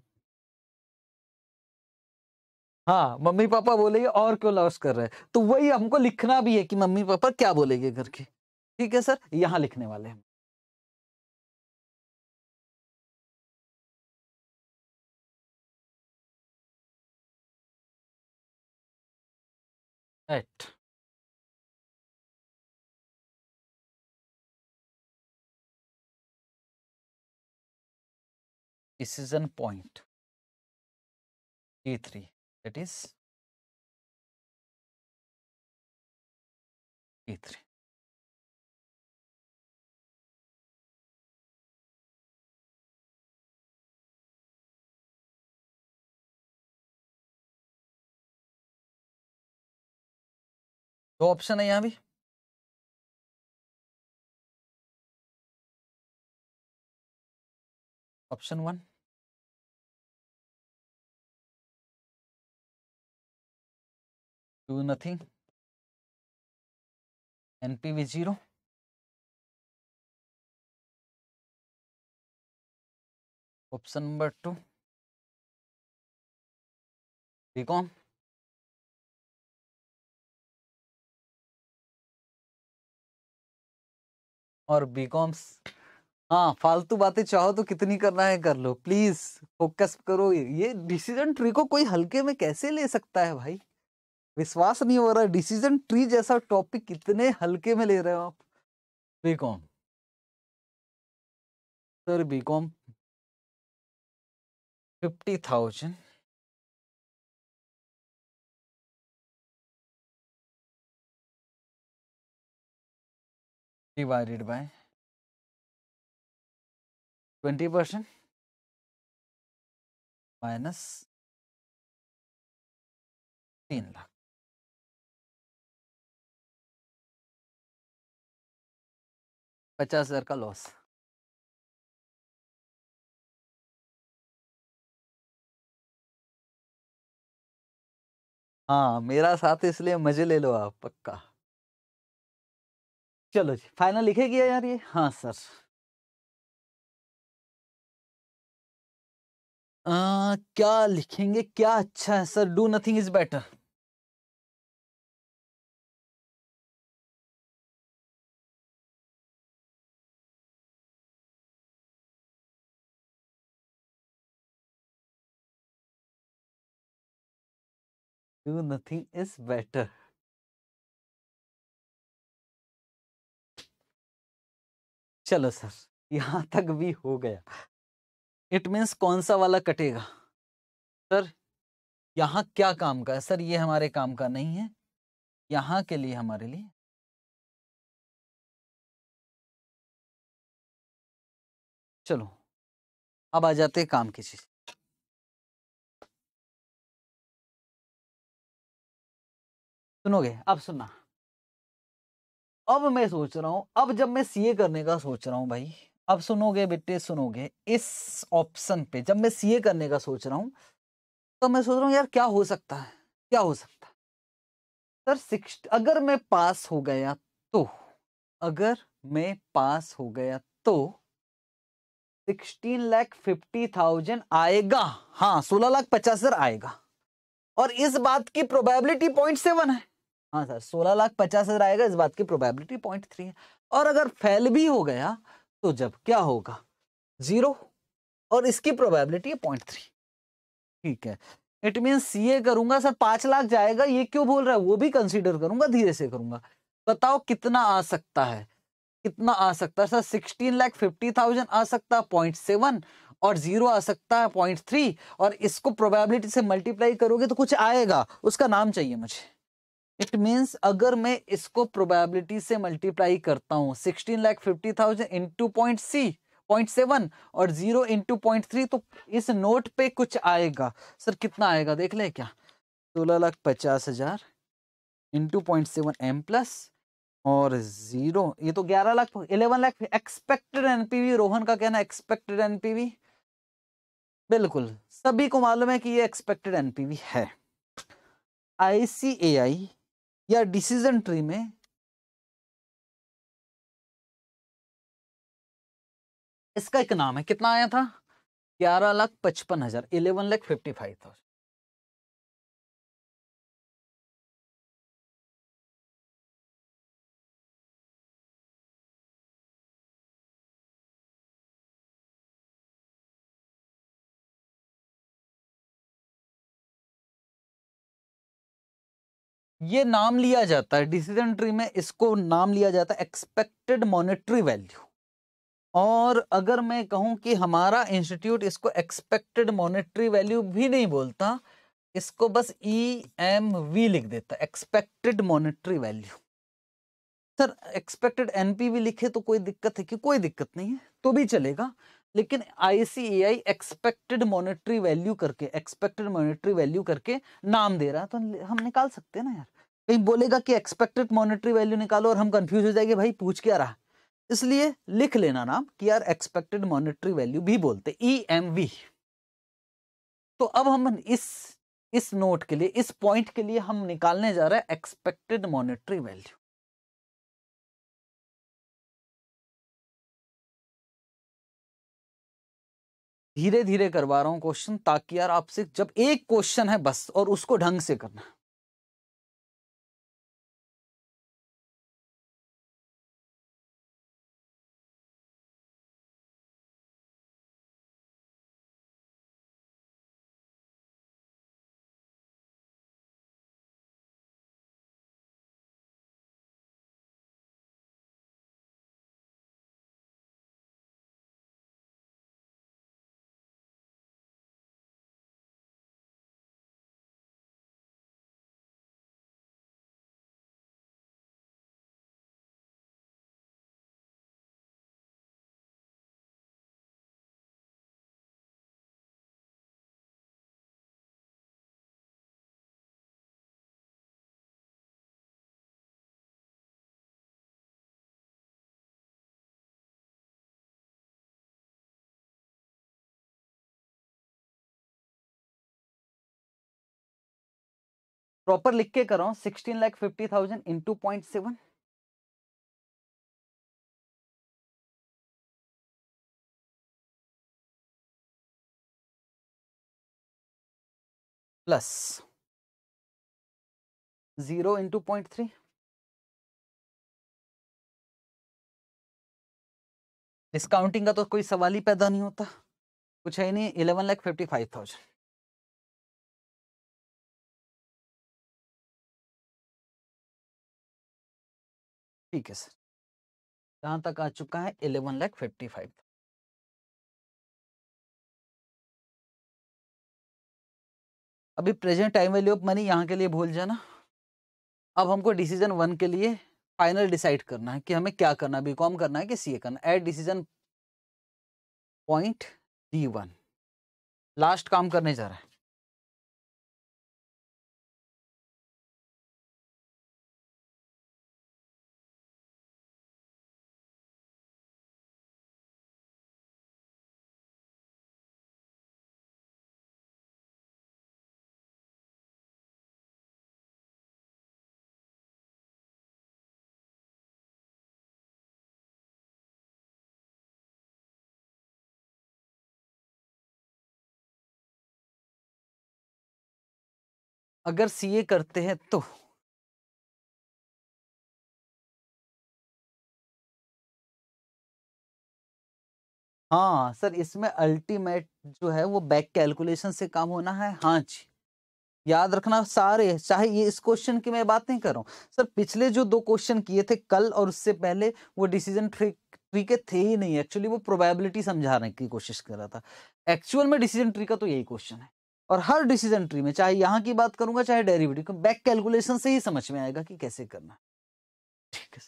हाँ मम्मी पापा बोलेगे और क्यों लॉस कर रहे हैं तो वही हमको लिखना भी है कि मम्मी पापा क्या बोलेंगे घर के ठीक है सर यहाँ लिखने वाले हम Right. Decision point T3 that is T3. दो ऑप्शन है यहां भी option one two nothing NPV zero option number two BCom और बी कॉम्स हाँ फालतू बातें चाहो तो कितनी करना है कर लो प्लीज फोकस करो ये डिसीजन ट्री को कोई हल्के में कैसे ले सकता है भाई विश्वास नहीं हो रहा डिसीजन ट्री जैसा टॉपिक कितने हल्के में ले रहे हो आप BCom sir B com fifty thousand divided by 20 percent minus 3 lakh. पचास हजार का लॉस हाँ मेरा साथ इसलिए मजे ले लो आप पक्का चलो जी फाइनल लिखेगी यार ये हाँ सर आ, क्या लिखेंगे क्या अच्छा है sir do nothing is better do nothing is better चलो सर यहाँ तक भी हो गया इट मीन्स कौन सा वाला कटेगा सर यहाँ क्या काम का है सर ये हमारे काम का नहीं है यहाँ के लिए हमारे लिए चलो अब आ जाते काम की चीज सुनोगे अब सुनना अब मैं सोच रहा हूँ अब जब मैं सीए करने का सोच रहा हूँ भाई अब सुनोगे बेटे सुनोगे इस ऑप्शन पे जब मैं सीए करने का सोच रहा हूँ तो मैं सोच रहा हूँ यार क्या हो सकता है क्या हो सकता सर सिक्स अगर मैं पास हो गया तो अगर मैं पास हो गया तो सिक्सटीन लाख फिफ्टी थाउजेंड आएगा हाँ सोलह लाख पचास हजार आएगा और इस बात की प्रोबेबिलिटी पॉइंट सेवन है हाँ सर सोलह लाख पचास हजार आएगा इस बात की प्रोबेबिलिटी पॉइंट थ्री है और अगर फेल भी हो गया तो जब क्या होगा जीरो और इसकी प्रोबेबिलिटी है पॉइंट थ्री ठीक है इट मीन सी ए करूंगा सर पांच लाख जाएगा ये क्यों बोल रहा है वो भी कंसिडर करूंगा धीरे से करूंगा बताओ कितना आ सकता है कितना आ सकता है sir sixteen lakh fifty thousand आ सकता है पॉइंट सेवन और जीरो आ सकता है पॉइंट थ्री और इसको प्रोबेबिलिटी से मल्टीप्लाई करोगे तो कुछ आएगा उसका नाम चाहिए मुझे इट मीन्स अगर मैं इसको प्रोबेबिलिटी से मल्टीप्लाई करता हूँ sixteen lakh fifty thousand into point C point seven और जीरो इंटू पॉइंट थ्री तो इस नोट पे कुछ आएगा सर कितना आएगा देख ले क्या सोलह लाख पचास हजार into point seven M plus और जीरो ये तो ग्यारह lakh eleven lakh expected NPV Rohan का कहना एक्सपेक्टेड एनपीवी बिल्कुल सभी को मालूम है कि ये एक्सपेक्टेड एनपीवी है आईसीएआई या डिसीजन ट्री में इसका एक नाम है कितना आया था ग्यारह लाख पचपन हजार eleven lakh fifty five thousand ये नाम लिया जाता है डिसीजन ट्री में इसको नाम लिया जाता है एक्सपेक्टेड मॉनेटरी वैल्यू और अगर मैं कहूं कि हमारा इंस्टीट्यूट इसको एक्सपेक्टेड मॉनेटरी वैल्यू भी नहीं बोलता इसको बस ई एम वी लिख देता expected monetary value sir expected NPV लिखे तो कोई दिक्कत है कि कोई दिक्कत नहीं है तो भी चलेगा लेकिन आईसीएआई एक्सपेक्टेड मॉनेटरी वैल्यू करके एक्सपेक्टेड मॉनेटरी वैल्यू करके नाम दे रहा है तो हम निकाल सकते हैं ना यार कहीं बोलेगा कि एक्सपेक्टेड मॉनेटरी वैल्यू निकालो और हम कंफ्यूज हो जाएंगे भाई पूछ क्या रहा इसलिए लिख लेना नाम कि यार एक्सपेक्टेड मॉनेटरी वैल्यू भी बोलते ई एम वी तो अब हम इस इस नोट के लिए इस पॉइंट के लिए हम निकालने जा रहे हैं एक्सपेक्टेड मॉनेटरी वैल्यू धीरे धीरे करवा रहा हूं क्वेश्चन ताकि यार आपसे जब एक क्वेश्चन है बस और उसको ढंग से करना प्रॉपर लिख के कर रहा हूं sixteen lakh fifty thousand into point seven plus zero into point three discounting का तो कोई सवाल ही पैदा नहीं होता कुछ है नहीं eleven lakh fifty five thousand fifty के सर तक आ चुका है इलेवन लैख फिफ्टी फाइव अभी present time value of money यहां के लिए भूल जाना अब हमको डिसीजन वन के लिए फाइनल डिसाइड करना है कि हमें क्या करना है बी कॉम करना है कि सी करना है at decision point D one last काम करने जा रहा है अगर सी ए करते हैं तो हाँ सर इसमें अल्टीमेट जो है वो बैक कैलकुलेशन से काम होना है हाँ जी याद रखना सारे चाहे ये इस क्वेश्चन की मैं बात नहीं कर रहा हूँ सर पिछले जो दो क्वेश्चन किए थे कल और उससे पहले वो डिसीजन ट्री ट्री के थे ही नहीं एक्चुअली वो प्रोबेबिलिटी समझाने की कोशिश कर रहा था एक्चुअल में डिसीजन ट्री का तो यही क्वेश्चन है और हर डिसीजन ट्री में चाहे यहां की बात करूंगा चाहे डेरिवेटिव को बैक कैलकुलेशन से ही समझ में आएगा कि कैसे करना ठीक है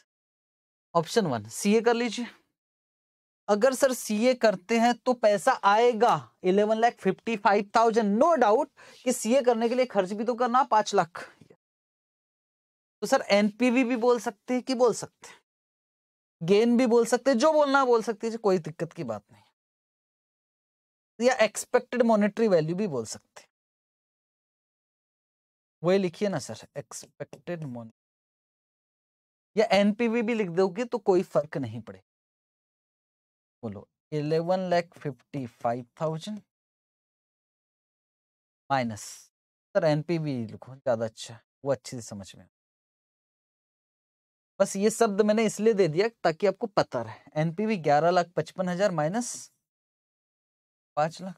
ऑप्शन वन सीए कर लीजिए अगर सर सीए करते हैं तो पैसा आएगा eleven lakh fifty five thousand no doubt कि सीए करने के लिए खर्च भी तो करना पांच लाख तो सर एनपीवी भी बोल सकते हैं कि बोल सकते हैं गेन भी बोल सकते हैं जो बोलना बोल सकते हैं कोई दिक्कत की बात नहीं या एक्सपेक्टेड मॉनेटरी वैल्यू भी बोल सकते वही लिखिए ना सर एक्सपेक्टेड मॉनिटरी या एनपीवी भी लिख दोगे तो कोई फर्क नहीं पड़े बोलो eleven lakh fifty five thousand minus sir NPV लिखो ज्यादा अच्छा वो अच्छे से समझ में बस ये शब्द मैंने इसलिए दे दिया ताकि आपको पता रहे एनपीवी ग्यारह लाख पचपन हजार माइनस पांच lakh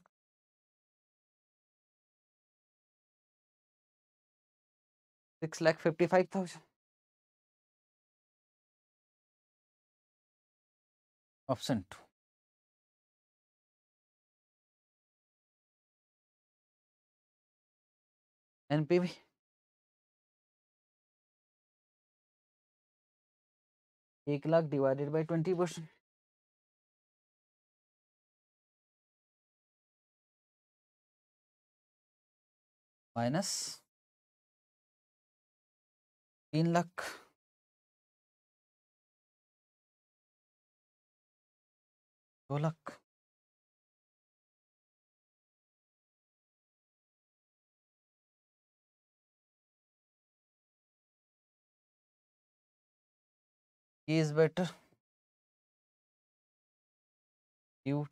six lakh fifty five thousand option two NPV एक lakh divided by twenty percent minus तीन लाख दो lakh is better you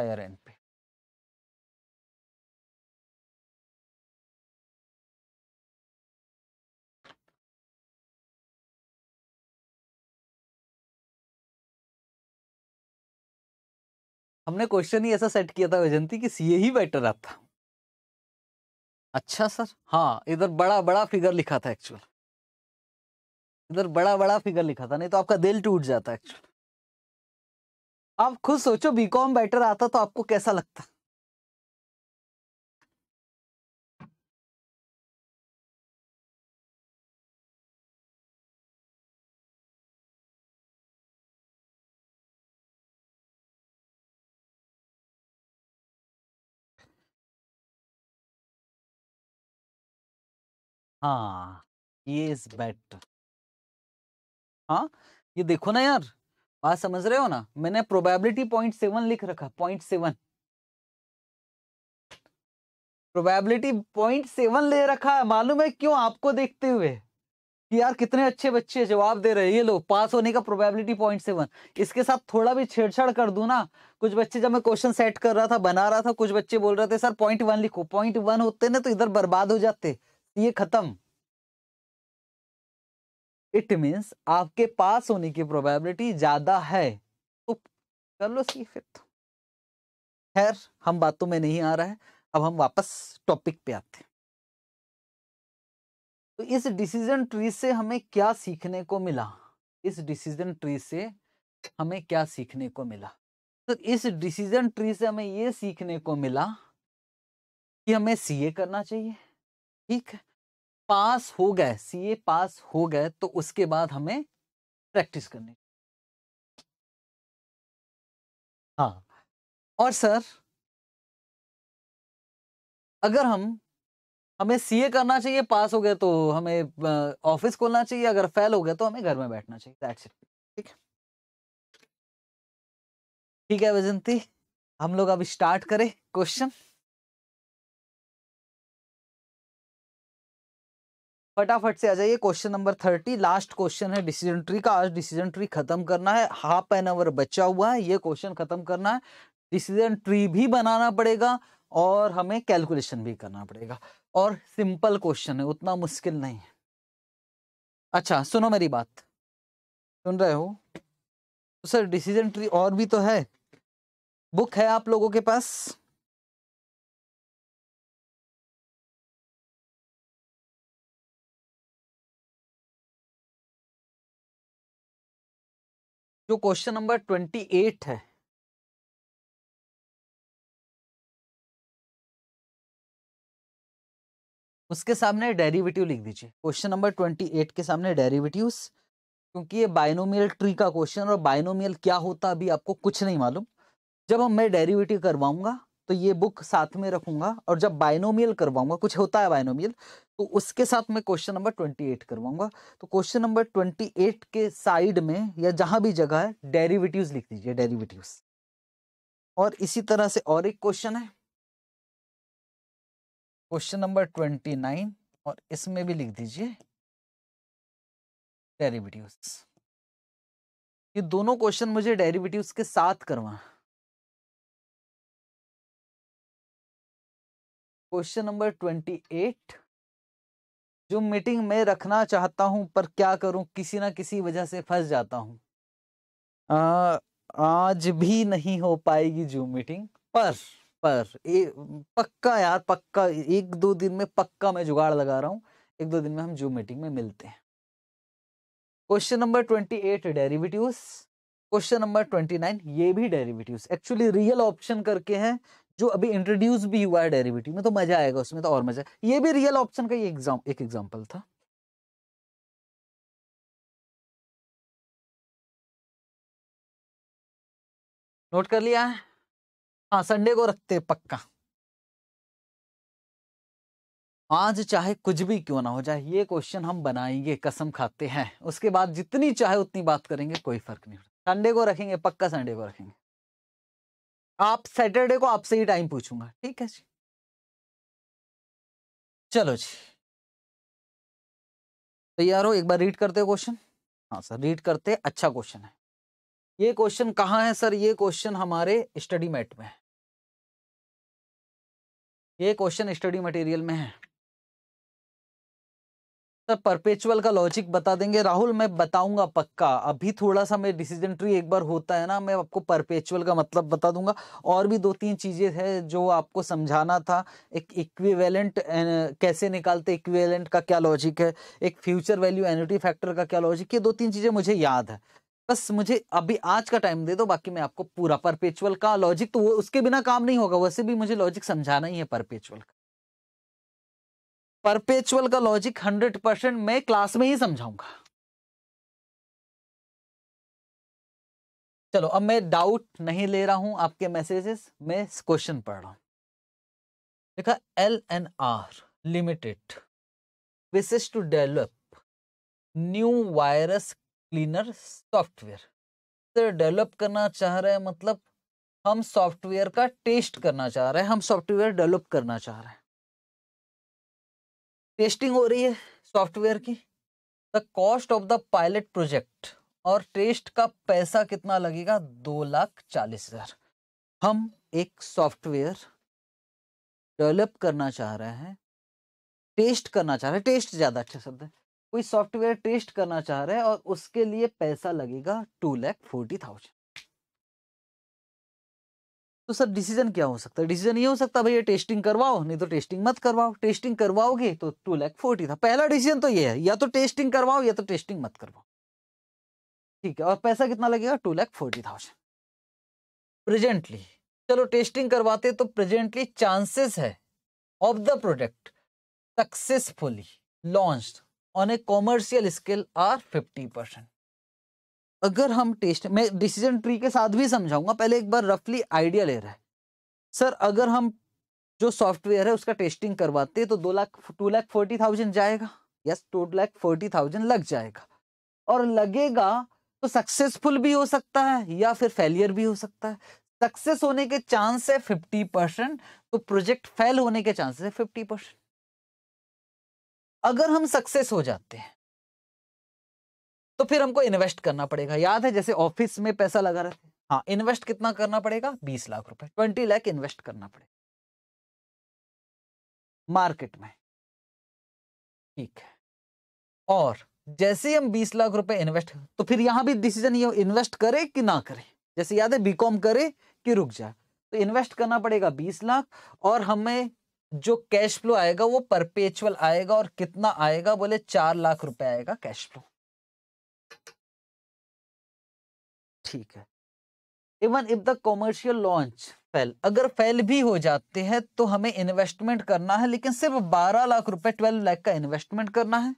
iron पे हमने क्वेश्चन ही ऐसा सेट किया था वैजंती कि सीए ही बेटर आता अच्छा सर हाँ इधर बड़ा बड़ा फिगर लिखा था एक्चुअल इधर बड़ा बड़ा फिगर लिखा था नहीं तो आपका दिल टूट जाता एक्चुअल आप खुद सोचो बीकॉम बेटर आता तो आपको कैसा लगता हाँ ये इज बेटर हाँ ये देखो ना यार बात समझ रहे हो ना मैंने प्रोबेबिलिटी पॉइंट सेवन लिख रखा point seven probability point seven ले रखा है मालूम है क्यों आपको देखते हुए कि यार कितने अच्छे बच्चे जवाब दे रहे हैं ये लोग पास होने का प्रोबेबिलिटी पॉइंट सेवन इसके साथ थोड़ा भी छेड़छाड़ कर दू ना कुछ बच्चे जब मैं क्वेश्चन सेट कर रहा था बना रहा था कुछ बच्चे बोल रहे थे सर पॉइंट वन लिखो पॉइंट वन होते ना तो इधर बर्बाद हो जाते ये खत्म इट मीन्स आपके पास होने की प्रोबेबिलिटी ज़्यादा है तो कर लो सी फिर तो। खैर हम बातों में नहीं आ रहा है अब हम वापस टॉपिक पे आते हैं तो इस डिसीजन ट्री से हमें क्या सीखने को मिला इस डिसीजन ट्री से हमें क्या सीखने को मिला तो इस डिसीजन ट्री से हमें ये सीखने को मिला कि हमें सीए करना चाहिए ठीक है पास हो गए सीए पास हो गए तो उसके बाद हमें प्रैक्टिस करनी हाँ और सर अगर हम हमें सीए करना चाहिए पास हो गए तो हमें ऑफिस खोलना चाहिए अगर फेल हो गए तो हमें घर में बैठना चाहिए दैट्स इट ठीक है ठीक है वैजंती हम लोग अब स्टार्ट करें क्वेश्चन फटाफट से आ जाइए question number thirty last question है डिसीजन ट्री का आज डिसीजन ट्री खत्म करना है हाफ एन आवर बचा हुआ है ये क्वेश्चन खत्म करना है डिसीजन ट्री भी बनाना पड़ेगा और हमें कैलकुलेशन भी करना पड़ेगा और सिंपल क्वेश्चन है उतना मुश्किल नहीं है अच्छा सुनो मेरी बात सुन रहे हो तो सर डिसीजन ट्री और भी तो है बुक है आप लोगों के पास जो क्वेश्चन नंबर ट्वेंटी एट है उसके सामने डेरिवेटिव लिख दीजिए क्वेश्चन नंबर ट्वेंटी एट के सामने डेरिवेटिव्स क्योंकि ये बायनोमियल ट्री का क्वेश्चन और बायनोमियल क्या होता अभी आपको कुछ नहीं मालूम जब हम मैं डेरिवेटिव करवाऊंगा तो ये बुक साथ में रखूंगा और जब बायनोमियल करवाऊंगा कुछ होता है बायनोमियल तो उसके साथ मैं क्वेश्चन नंबर ट्वेंटी एट करवाऊंगा तो क्वेश्चन नंबर ट्वेंटी एट के साइड में या जहां भी जगह है डेरिवेटिव्स लिख दीजिए डेरिवेटिव्स और इसी तरह से और एक क्वेश्चन है क्वेश्चन नंबर ट्वेंटी नाइन और इसमें भी लिख दीजिए डेरिवेटिव्स ये दोनों क्वेश्चन मुझे डेरिवेटिव्स के साथ करवा क्वेश्चन नंबर ट्वेंटी एट जो मीटिंग में रखना चाहता हूँ पर क्या करूं किसी ना किसी वजह से फंस जाता हूँ आज भी नहीं हो पाएगी जूम मीटिंग पर पर ए, पक्का यार पक्का एक दो दिन में पक्का मैं जुगाड़ लगा रहा हूँ एक दो दिन में हम जूम मीटिंग में मिलते हैं question number twenty eight derivatives question number twenty nine ये भी डेरिवेटिव्स एक्चुअली रियल ऑप्शन करके हैं जो अभी इंट्रोड्यूस भी हुआ है डेरिवेटिव में तो मजा आएगा उसमें तो और मजा ये भी रियल ऑप्शन का ये एग्जाम एक एग्जाम्पल था नोट कर लिया है हाँ संडे को रखते पक्का आज चाहे कुछ भी क्यों ना हो जाए ये क्वेश्चन हम बनाएंगे कसम खाते हैं उसके बाद जितनी चाहे उतनी बात करेंगे कोई फर्क नहीं संडे को रखेंगे पक्का संडे को रखेंगे आप सैटरडे को आपसे ही टाइम पूछूंगा ठीक है जी चलो जी तैयार हो एक बार रीड करते हो क्वेश्चन हाँ सर रीड करते अच्छा क्वेश्चन है ये क्वेश्चन कहाँ है सर ये क्वेश्चन हमारे स्टडी मैट में है ये क्वेश्चन स्टडी मटेरियल में है सर तो परपेचुअल का लॉजिक बता देंगे राहुल मैं बताऊंगा पक्का अभी थोड़ा सा मैं डिसीजन ट्री एक बार होता है ना मैं आपको परपेचुअल का मतलब बता दूंगा और भी दो तीन चीज़ें हैं जो आपको समझाना था एक इक्विवेलेंट कैसे निकालते इक्विवेलेंट का क्या लॉजिक है एक फ्यूचर वैल्यू एनिटी फैक्टर का क्या लॉजिक ये दो तीन चीज़ें मुझे याद है बस मुझे अभी आज का टाइम दे दो बाकी मैं आपको पूरा परपेचुअल का लॉजिक तो वो उसके बिना काम नहीं होगा वैसे भी मुझे लॉजिक समझाना ही है परपेचुअल का परपेचुअल का लॉजिक हंड्रेड परसेंट मैं क्लास में ही समझाऊंगा चलो अब मैं डाउट नहीं ले रहा हूं आपके मैसेजेस मैं क्वेश्चन पढ़ रहा हूं देखा L N R limited wishes to develop new virus cleaner software develop करना चाह रहे हैं मतलब हम सॉफ्टवेयर का टेस्ट करना चाह रहे हैं हम सॉफ्टवेयर डेवलप करना चाह रहे हैं टेस्टिंग हो रही है सॉफ्टवेयर की the cost of the pilot project और टेस्ट का पैसा कितना लगेगा दो लाख चालीस हजार हम एक सॉफ्टवेयर डेवलप करना चाह रहे हैं टेस्ट करना चाह रहे हैं टेस्ट ज़्यादा अच्छा शब्द है कोई सॉफ्टवेयर टेस्ट करना चाह रहे हैं और उसके लिए पैसा लगेगा टू लैख फोर्टी थाउजेंड तो सर डिसीजन क्या हो सकता है डिसीजन ये हो सकता है भैया टेस्टिंग करवाओ नहीं तो टेस्टिंग मत करवाओ टेस्टिंग करवाओगे तो टू लैख फोर्टी था पहला डिसीजन तो ये है या तो टेस्टिंग करवाओ या तो टेस्टिंग मत करवाओ ठीक है और पैसा कितना लगेगा two lakh forty thousand presently चलो टेस्टिंग करवाते तो प्रेजेंटली चांसेस है of the product successfully launch on a commercial scale are fifty percent अगर हम टेस्ट मैं डिसीजन ट्री के साथ भी समझाऊंगा पहले एक बार रफली आइडिया ले रहा है सर अगर हम जो सॉफ्टवेयर है उसका टेस्टिंग करवाते हैं तो दो lakh two lakh forty thousand जाएगा yes two lakh forty thousand लग जाएगा और लगेगा तो सक्सेसफुल भी हो सकता है या फिर फेलियर भी हो सकता है सक्सेस होने के चांस है फिफ्टी परसेंट तो प्रोजेक्ट फेल होने के चांसेस है फिफ्टी परसेंट अगर हम सक्सेस हो जाते हैं तो फिर हमको इन्वेस्ट करना पड़ेगा याद है जैसे ऑफिस में पैसा लगा रहे थे हाँ इन्वेस्ट कितना करना पड़ेगा बीस लाख रुपए ट्वेंटी लाख इन्वेस्ट करना पड़ेगा मार्केट में ठीक है और जैसे हम बीस लाख रुपए इन्वेस्ट तो फिर यहां भी डिसीजन ये इन्वेस्ट करे कि ना करे जैसे याद है बीकॉम करे कि रुक जाए तो इन्वेस्ट करना पड़ेगा बीस लाख और हमें जो कैश फ्लो आएगा वो परपेचुअल आएगा और कितना आएगा बोले चार लाख रुपए आएगा कैश फ्लो ठीक है even if the commercial launch fail अगर फेल भी हो जाते हैं तो हमें इन्वेस्टमेंट करना है लेकिन सिर्फ 12 लाख रुपए 12 लाख का इन्वेस्टमेंट करना है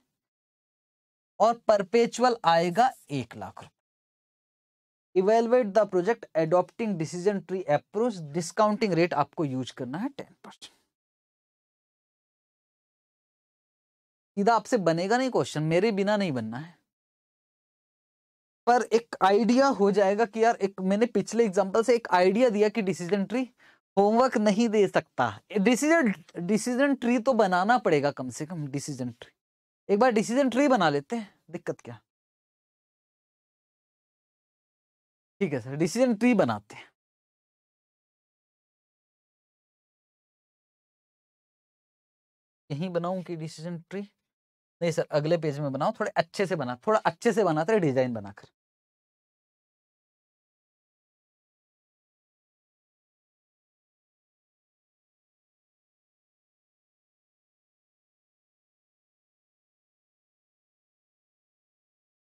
और परपेचुअल आएगा एक लाख रुपए evaluate the project adopting decision tree approach discounting rate आपको यूज करना है टेन परसेंट सीधा आपसे बनेगा नहीं क्वेश्चन मेरे बिना नहीं बनना है पर एक आइडिया हो जाएगा कि यार एक मैंने पिछले एग्जाम्पल से एक आइडिया दिया कि डिसीजन ट्री होमवर्क नहीं दे सकता डिसीजन डिसीजन ट्री तो बनाना पड़ेगा कम से कम डिसीजन ट्री एक बार डिसीजन ट्री बना लेते हैं दिक्कत क्या ठीक है सर डिसीजन ट्री बनाते हैं यहीं बनाऊं कि डिसीजन ट्री नहीं सर अगले पेज में बनाओ थोड़े अच्छे से बना थोड़ा अच्छे से बनाते डिजाइन बनाकर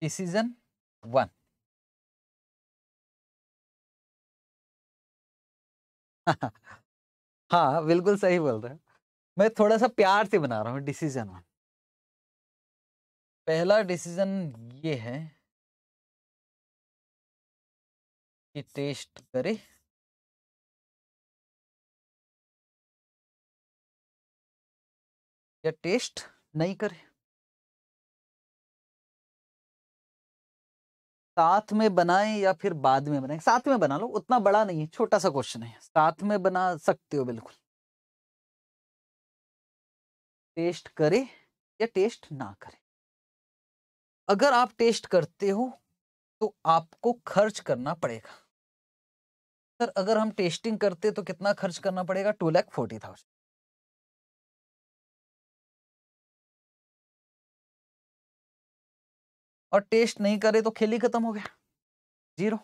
decision वन हाँ बिल्कुल सही बोल रहे मैं थोड़ा सा प्यार से बना रहा हूँ डिसीजन वन पहला डिसीजन ये है कि टेस्ट करे या टेस्ट नहीं करे साथ में बनाए या फिर बाद में बनाए साथ में बना लो उतना बड़ा नहीं है छोटा सा क्वेश्चन है साथ में बना सकते हो बिल्कुल टेस्ट करे या टेस्ट ना करे अगर आप टेस्ट करते हो तो आपको खर्च करना पड़ेगा सर अगर हम टेस्टिंग करते तो कितना खर्च करना पड़ेगा टू लैख फोर्टी थाउजेंड और टेस्ट नहीं करे तो खेल ही खत्म हो गया जीरो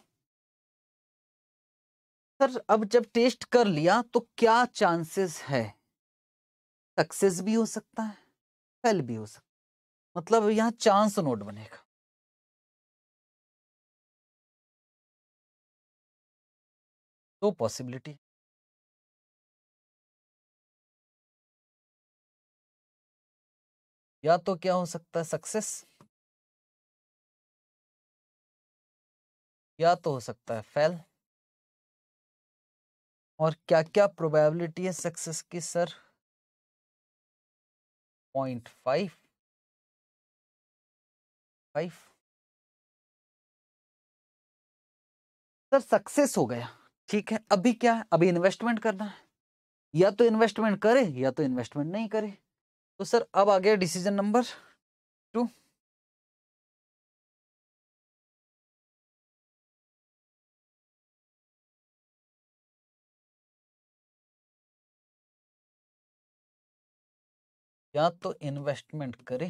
सर अब जब टेस्ट कर लिया तो क्या चांसेस है सक्सेस भी हो सकता है फेल भी हो सकता है मतलब यहां चांस नोट बनेगा तो पॉसिबिलिटी या तो क्या हो सकता है सक्सेस या तो हो सकता है फेल और क्या क्या प्रोबेबिलिटी है सक्सेस की sir point five five sir success हो गया ठीक है अभी क्या है अभी इन्वेस्टमेंट करना है या तो इन्वेस्टमेंट करे या तो इन्वेस्टमेंट नहीं करे तो सर अब आ गया डिसीजन नंबर टू या तो इन्वेस्टमेंट करे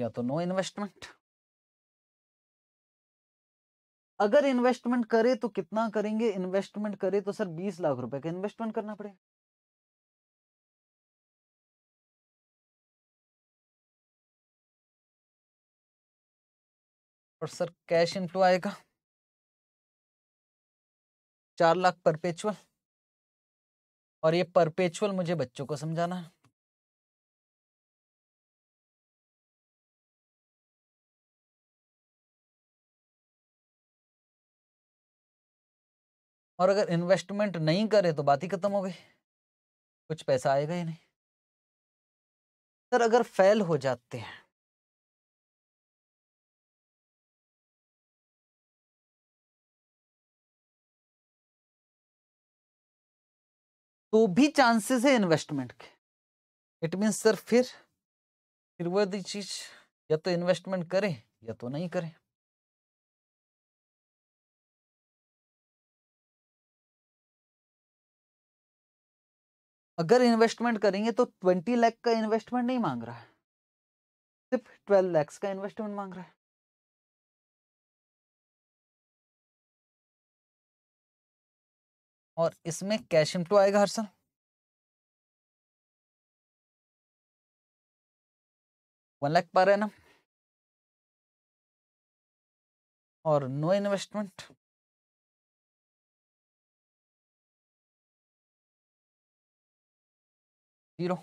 या तो नो इन्वेस्टमेंट अगर इन्वेस्टमेंट करे तो कितना करेंगे इन्वेस्टमेंट करे तो सर 20 लाख रुपए का इन्वेस्टमेंट करना पड़ेगा और सर कैश इनफ्लो आएगा चार लाख परपेचुअल और ये परपेचुअल मुझे बच्चों को समझाना है और अगर इन्वेस्टमेंट नहीं करे तो बात ही खत्म हो गई कुछ पैसा आएगा ही नहीं सर अगर फेल हो जाते हैं तो भी चांसेस है इन्वेस्टमेंट के इट मीन्स सर फिर फिर वो दी चीज या तो इन्वेस्टमेंट करें या तो नहीं करें अगर इन्वेस्टमेंट करेंगे तो ट्वेंटी लाख का इन्वेस्टमेंट नहीं मांग रहा है सिर्फ ट्वेल्व लैक्स का इन्वेस्टमेंट मांग रहा है और इसमें कैल्शियम टू आएगा हर साल वन लाख पर है ना और नो इन्वेस्टमेंट जीरो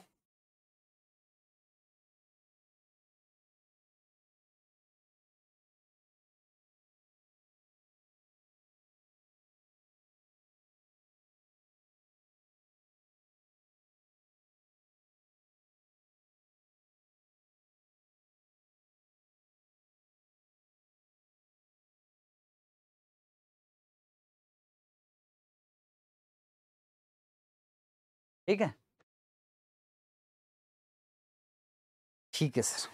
ठीक है ठीक है sir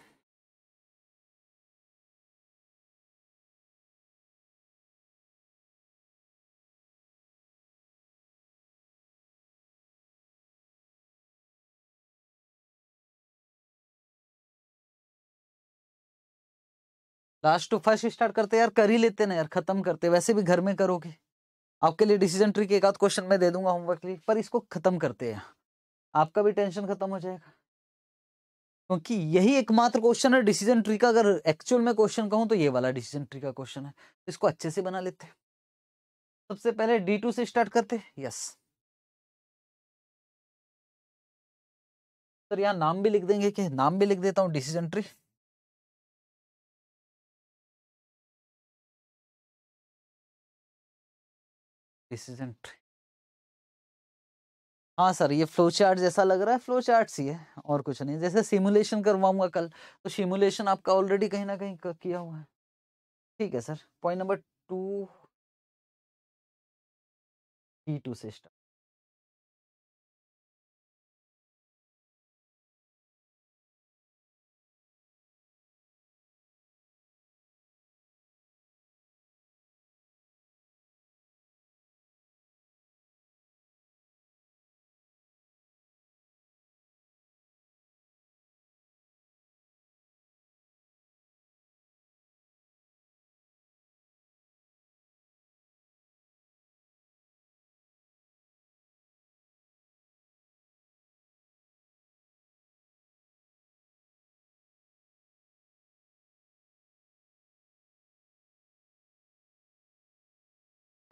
last to first start करते यार कर ही लेते ना यार खत्म करते वैसे भी घर में करोगे आपके लिए डिसीजन ट्री के एक आध क्वेश्चन मैं दे दूंगा होमवर्क लिए पर इसको खत्म करते हैं आपका भी टेंशन खत्म हो जाएगा क्योंकि यही एकमात्र क्वेश्चन है डिसीजन ट्री का अगर एक्चुअल में क्वेश्चन कहूँ तो ये वाला डिसीजन ट्री का क्वेश्चन है इसको अच्छे से बना लेते हैं सबसे पहले डी टू से स्टार्ट करते यस सर यहाँ नाम भी लिख देंगे कि नाम भी लिख देता हूँ डिसीजन ट्री दिस इजंट हाँ सर ये फ्लो चार्ट जैसा लग रहा है फ्लो चार्ट ही है और कुछ नहीं जैसे सिमुलेशन करवाऊंगा कल तो सिमुलेशन आपका ऑलरेडी कहीं ना कहीं किया हुआ है ठीक है sir point number two E two system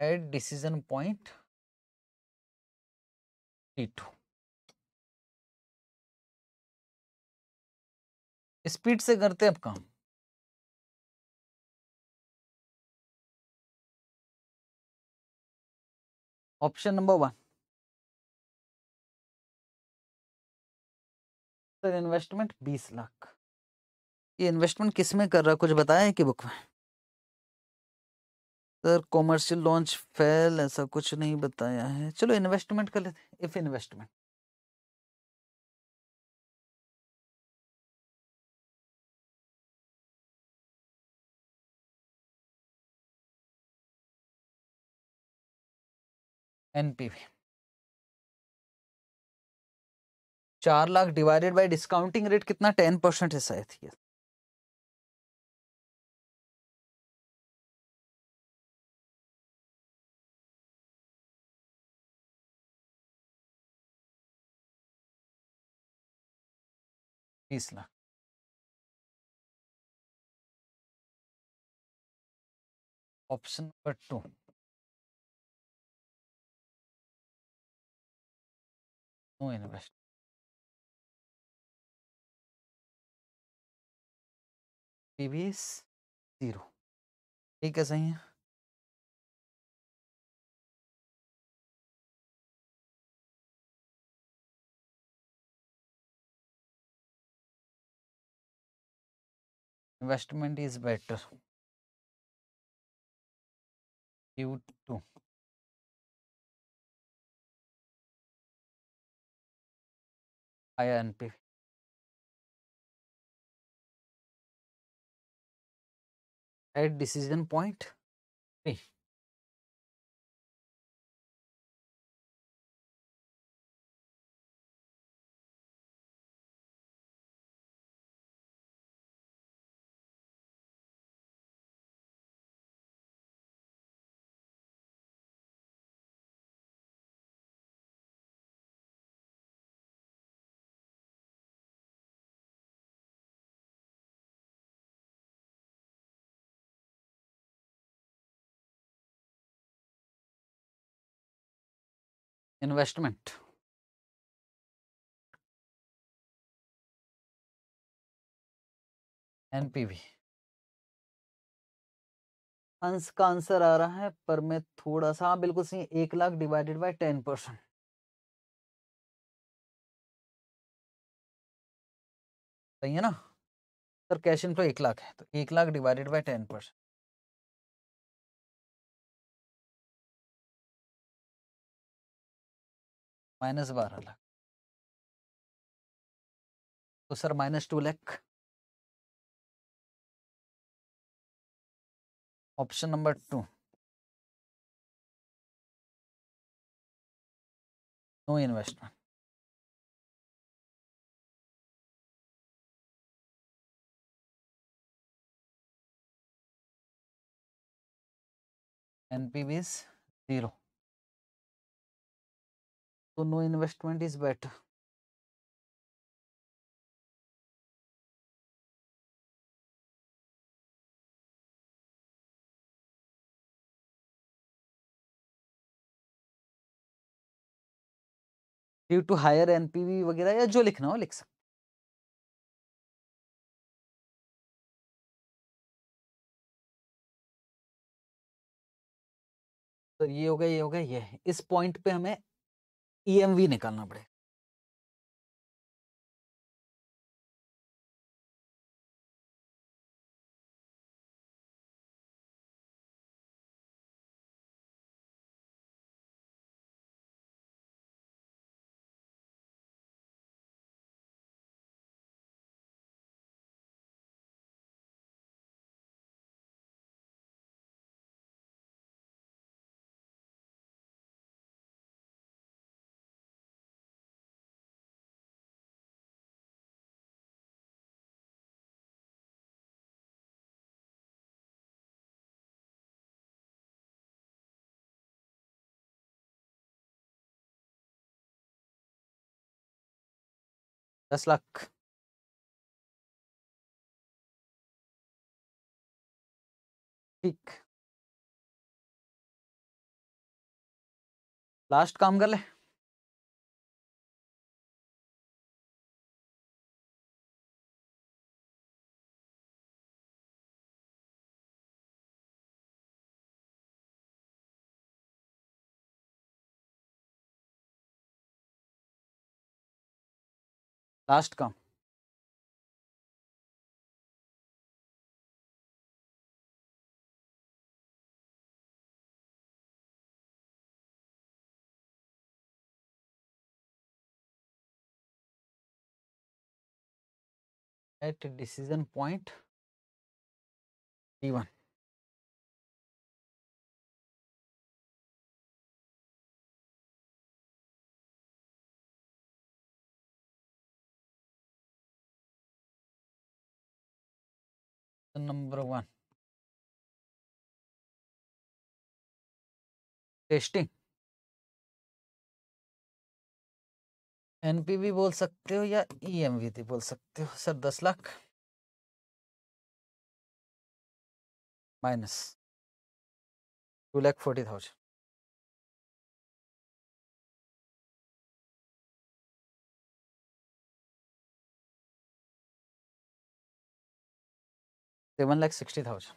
decision point T two speed से करते हैं अब काम option number one sir investment बीस लाख ये इन्वेस्टमेंट किस में कर रहा है कुछ बताया है कि बुक में सर कॉमर्शियल लॉन्च फेल ऐसा कुछ नहीं बताया है चलो इन्वेस्टमेंट कर लेते इफ इन्वेस्टमेंट एनपीवी चार lakh divided by discounting rate कितना टेन परसेंट है शायद बीस lakh option number two no invest TVS zero ठीक है सही है investment is better due to higher NPV. At decision point 3. Investment NPV अंश का आंसर आ रहा है पर मैं थोड़ा सा हाँ, बिल्कुल सही एक lakh divided by ten percent सही है ना सर कैश इनफ्लो एक लाख है तो एक lakh divided by ten percent minus बारह लाख तो sir minus two lakh option number two no investment NPV is zero तो no investment is better due to higher NPV वगैरह या जो लिखना हो लिख सकते तो ये हो गया ये हो गया ये इस पॉइंट पे हमें ई निकालना पड़ेगा दस लाख ठीक लास्ट काम कर ले Last come. at decision point T1. number one testing NPV बोल सकते हो या ईएमवीटी e बोल सकते हो सर दस lakh minus two lakh forty thousand seven lakh sixty thousand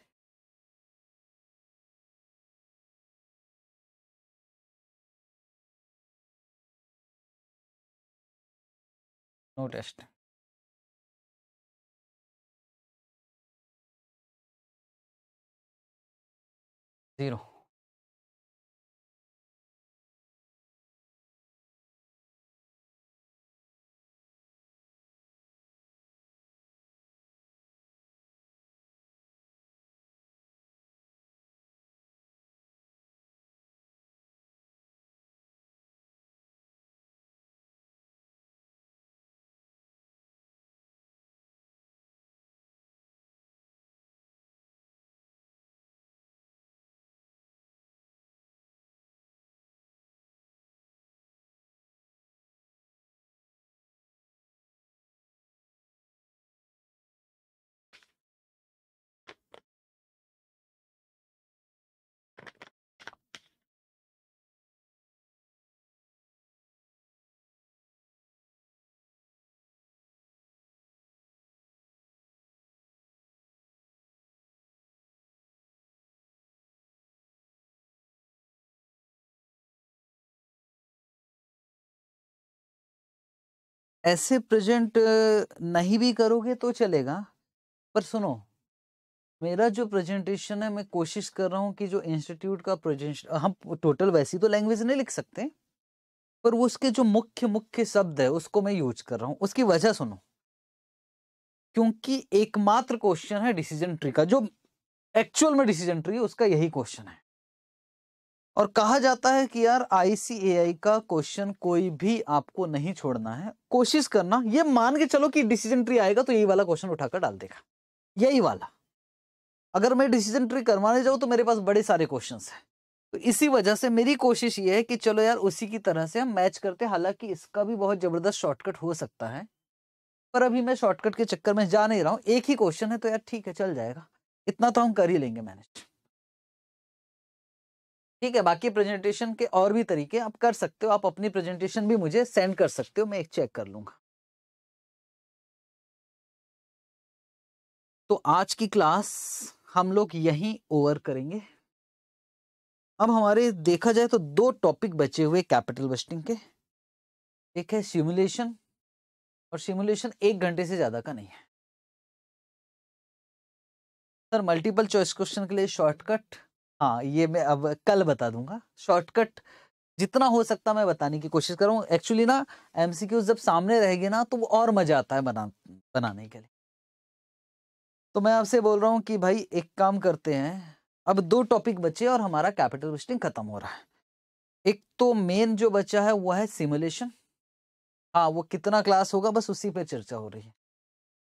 no test zero ऐसे प्रेजेंट नहीं भी करोगे तो चलेगा पर सुनो मेरा जो प्रेजेंटेशन है मैं कोशिश कर रहा हूँ कि जो इंस्टीट्यूट का प्रेजेंट हम टोटल वैसी तो लैंग्वेज नहीं लिख सकते पर उसके जो मुख्य मुख्य शब्द है उसको मैं यूज कर रहा हूँ उसकी वजह सुनो क्योंकि एकमात्र क्वेश्चन है डिसीजन ट्री का जो एक्चुअल में डिसीजन ट्री उसका यही क्वेश्चन है और कहा जाता है कि यार आई का क्वेश्चन कोई भी आपको नहीं छोड़ना है कोशिश करना ये मान के चलो कि डिसीजन ट्री आएगा तो यही वाला क्वेश्चन उठाकर डाल देगा यही वाला अगर मैं डिसीजन ट्री करवाने जाऊँ तो मेरे पास बड़े सारे क्वेश्चन हैं तो इसी वजह से मेरी कोशिश ये है कि चलो यार उसी की तरह से हम मैच करते हालांकि इसका भी बहुत ज़बरदस्त शॉर्टकट हो सकता है पर अभी मैं शॉर्टकट के चक्कर में जा नहीं रहा हूँ एक ही क्वेश्चन है तो यार ठीक है चल जाएगा इतना तो हम कर ही लेंगे मैनेज ठीक है बाकी प्रेजेंटेशन के और भी तरीके आप कर सकते हो आप अपनी प्रेजेंटेशन भी मुझे सेंड कर सकते हो मैं एक चेक कर लूंगा तो आज की क्लास हम लोग यहीं ओवर करेंगे अब हमारे देखा जाए तो दो टॉपिक बचे हुए कैपिटल बस्टिंग के एक है सिमुलेशन और सिमुलेशन एक घंटे से ज़्यादा का नहीं है सर मल्टीपल चॉइस क्वेश्चन के लिए शॉर्टकट हाँ ये मैं अब कल बता दूंगा शॉर्टकट जितना हो सकता मैं बताने की कोशिश करूँ एक्चुअली ना एम जब सामने रहेगी ना तो और मज़ा आता है बना बनाने के लिए तो मैं आपसे बोल रहा हूँ कि भाई एक काम करते हैं अब दो टॉपिक बचे और हमारा कैपिटल विस्टिंग खत्म हो रहा है एक तो मेन जो बचा है वो है सिमुलेशन हाँ वो कितना क्लास होगा बस उसी पे चर्चा हो रही है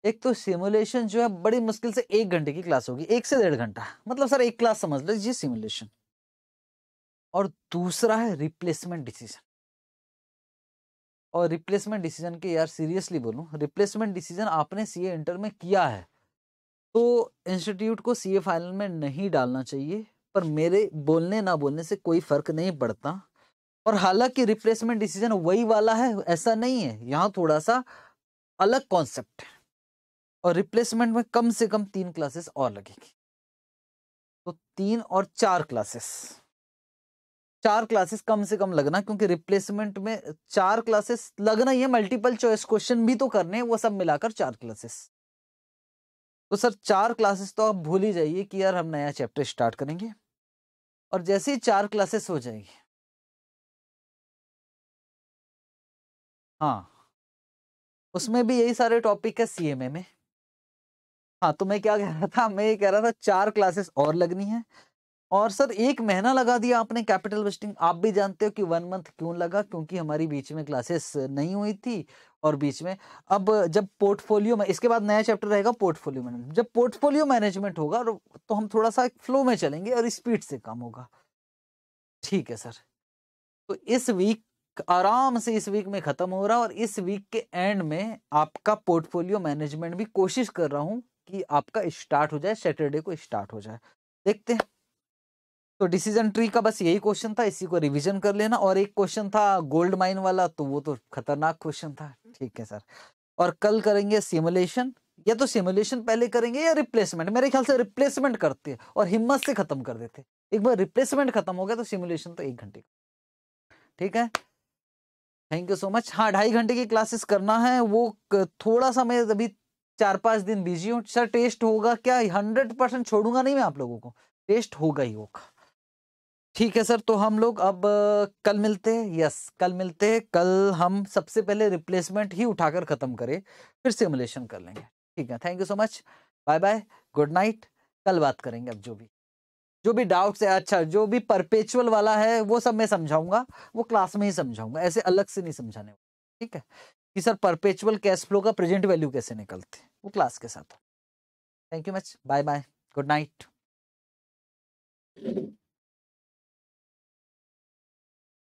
एक तो सिमुलेशन जो है बड़ी मुश्किल से एक घंटे की क्लास होगी एक से डेढ़ घंटा मतलब सर एक क्लास समझ लीजिए सिमुलेशन और दूसरा है रिप्लेसमेंट डिसीजन और रिप्लेसमेंट डिसीजन के यार सीरियसली बोलूँ रिप्लेसमेंट डिसीजन आपने सी इंटर में किया है तो इंस्टीट्यूट को सी फाइनल में नहीं डालना चाहिए पर मेरे बोलने ना बोलने से कोई फर्क नहीं पड़ता और हालांकि रिप्लेसमेंट डिसीजन वही वाला है ऐसा नहीं है यहाँ थोड़ा सा अलग कॉन्सेप्ट है और रिप्लेसमेंट में कम से कम तीन क्लासेस और लगेगी तो तीन और चार क्लासेस चार क्लासेस कम से कम लगना क्योंकि रिप्लेसमेंट में चार क्लासेस लगना ही है मल्टीपल चॉइस क्वेश्चन भी तो करने हैं वो सब मिलाकर चार क्लासेस तो सर चार क्लासेस तो आप भूल ही जाइए कि यार हम नया चैप्टर स्टार्ट करेंगे और जैसे ही चार क्लासेस हो जाएंगे हाँ उसमें भी यही सारे टॉपिक है सीएमए में हाँ तो मैं क्या कह रहा था मैं ये कह रहा था चार क्लासेस और लगनी है और सर एक महीना लगा दिया आपने कैपिटल वेस्टिंग आप भी जानते हो कि वन मंथ क्यों लगा क्योंकि हमारी बीच में क्लासेस नहीं हुई थी और बीच में अब जब पोर्टफोलियो में इसके बाद नया चैप्टर रहेगा पोर्टफोलियो मैनेजमेंट जब पोर्टफोलियो मैनेजमेंट होगा तो हम थोड़ा सा फ्लो में चलेंगे और स्पीड से काम होगा ठीक है सर तो इस वीक आराम से इस वीक में ख़त्म हो रहा है और इस वीक के एंड में आपका पोर्टफोलियो मैनेजमेंट भी कोशिश कर रहा हूँ कि आपका स्टार्ट हो जाए सैटरडे को स्टार्ट हो जाए देखते हैं तो डिसीजन ट्री का बस यही क्वेश्चन था इसी को रिवीजन कर लेना और एक क्वेश्चन था गोल्ड माइन वाला तो वो तो खतरनाक क्वेश्चन था ठीक है सर और कल करेंगे सिमुलेशन या तो सिमुलेशन पहले करेंगे या रिप्लेसमेंट मेरे ख्याल से रिप्लेसमेंट करते हैं और हिम्मत से खत्म कर देते एक बार रिप्लेसमेंट खत्म हो गया तो सिमुलेशन तो एक घंटे ठीक है थैंक यू सो मच हाँ ढाई घंटे की क्लासेस करना है वो थोड़ा सा मैं अभी चार पांच दिन बिजी हूँ सर टेस्ट होगा क्या हंड्रेड परसेंट छोड़ूंगा नहीं मैं आप लोगों को टेस्ट होगा ही होगा ठीक है सर तो हम लोग अब कल मिलते हैं यस कल मिलते हैं कल हम सबसे पहले रिप्लेसमेंट ही उठाकर ख़त्म करें फिर सिमुलेशन कर लेंगे ठीक है thank you so much bye bye good night कल बात करेंगे अब जो भी जो भी डाउट्स है अच्छा जो भी परपेचुअल वाला है वो सब मैं समझाऊंगा वो क्लास में ही समझाऊंगा ऐसे अलग से नहीं समझाने ठीक है कि सर परपेचुअल कैश फ्लो का प्रेजेंट वैल्यू कैसे निकलते वो क्लास के साथ thank you much bye bye good night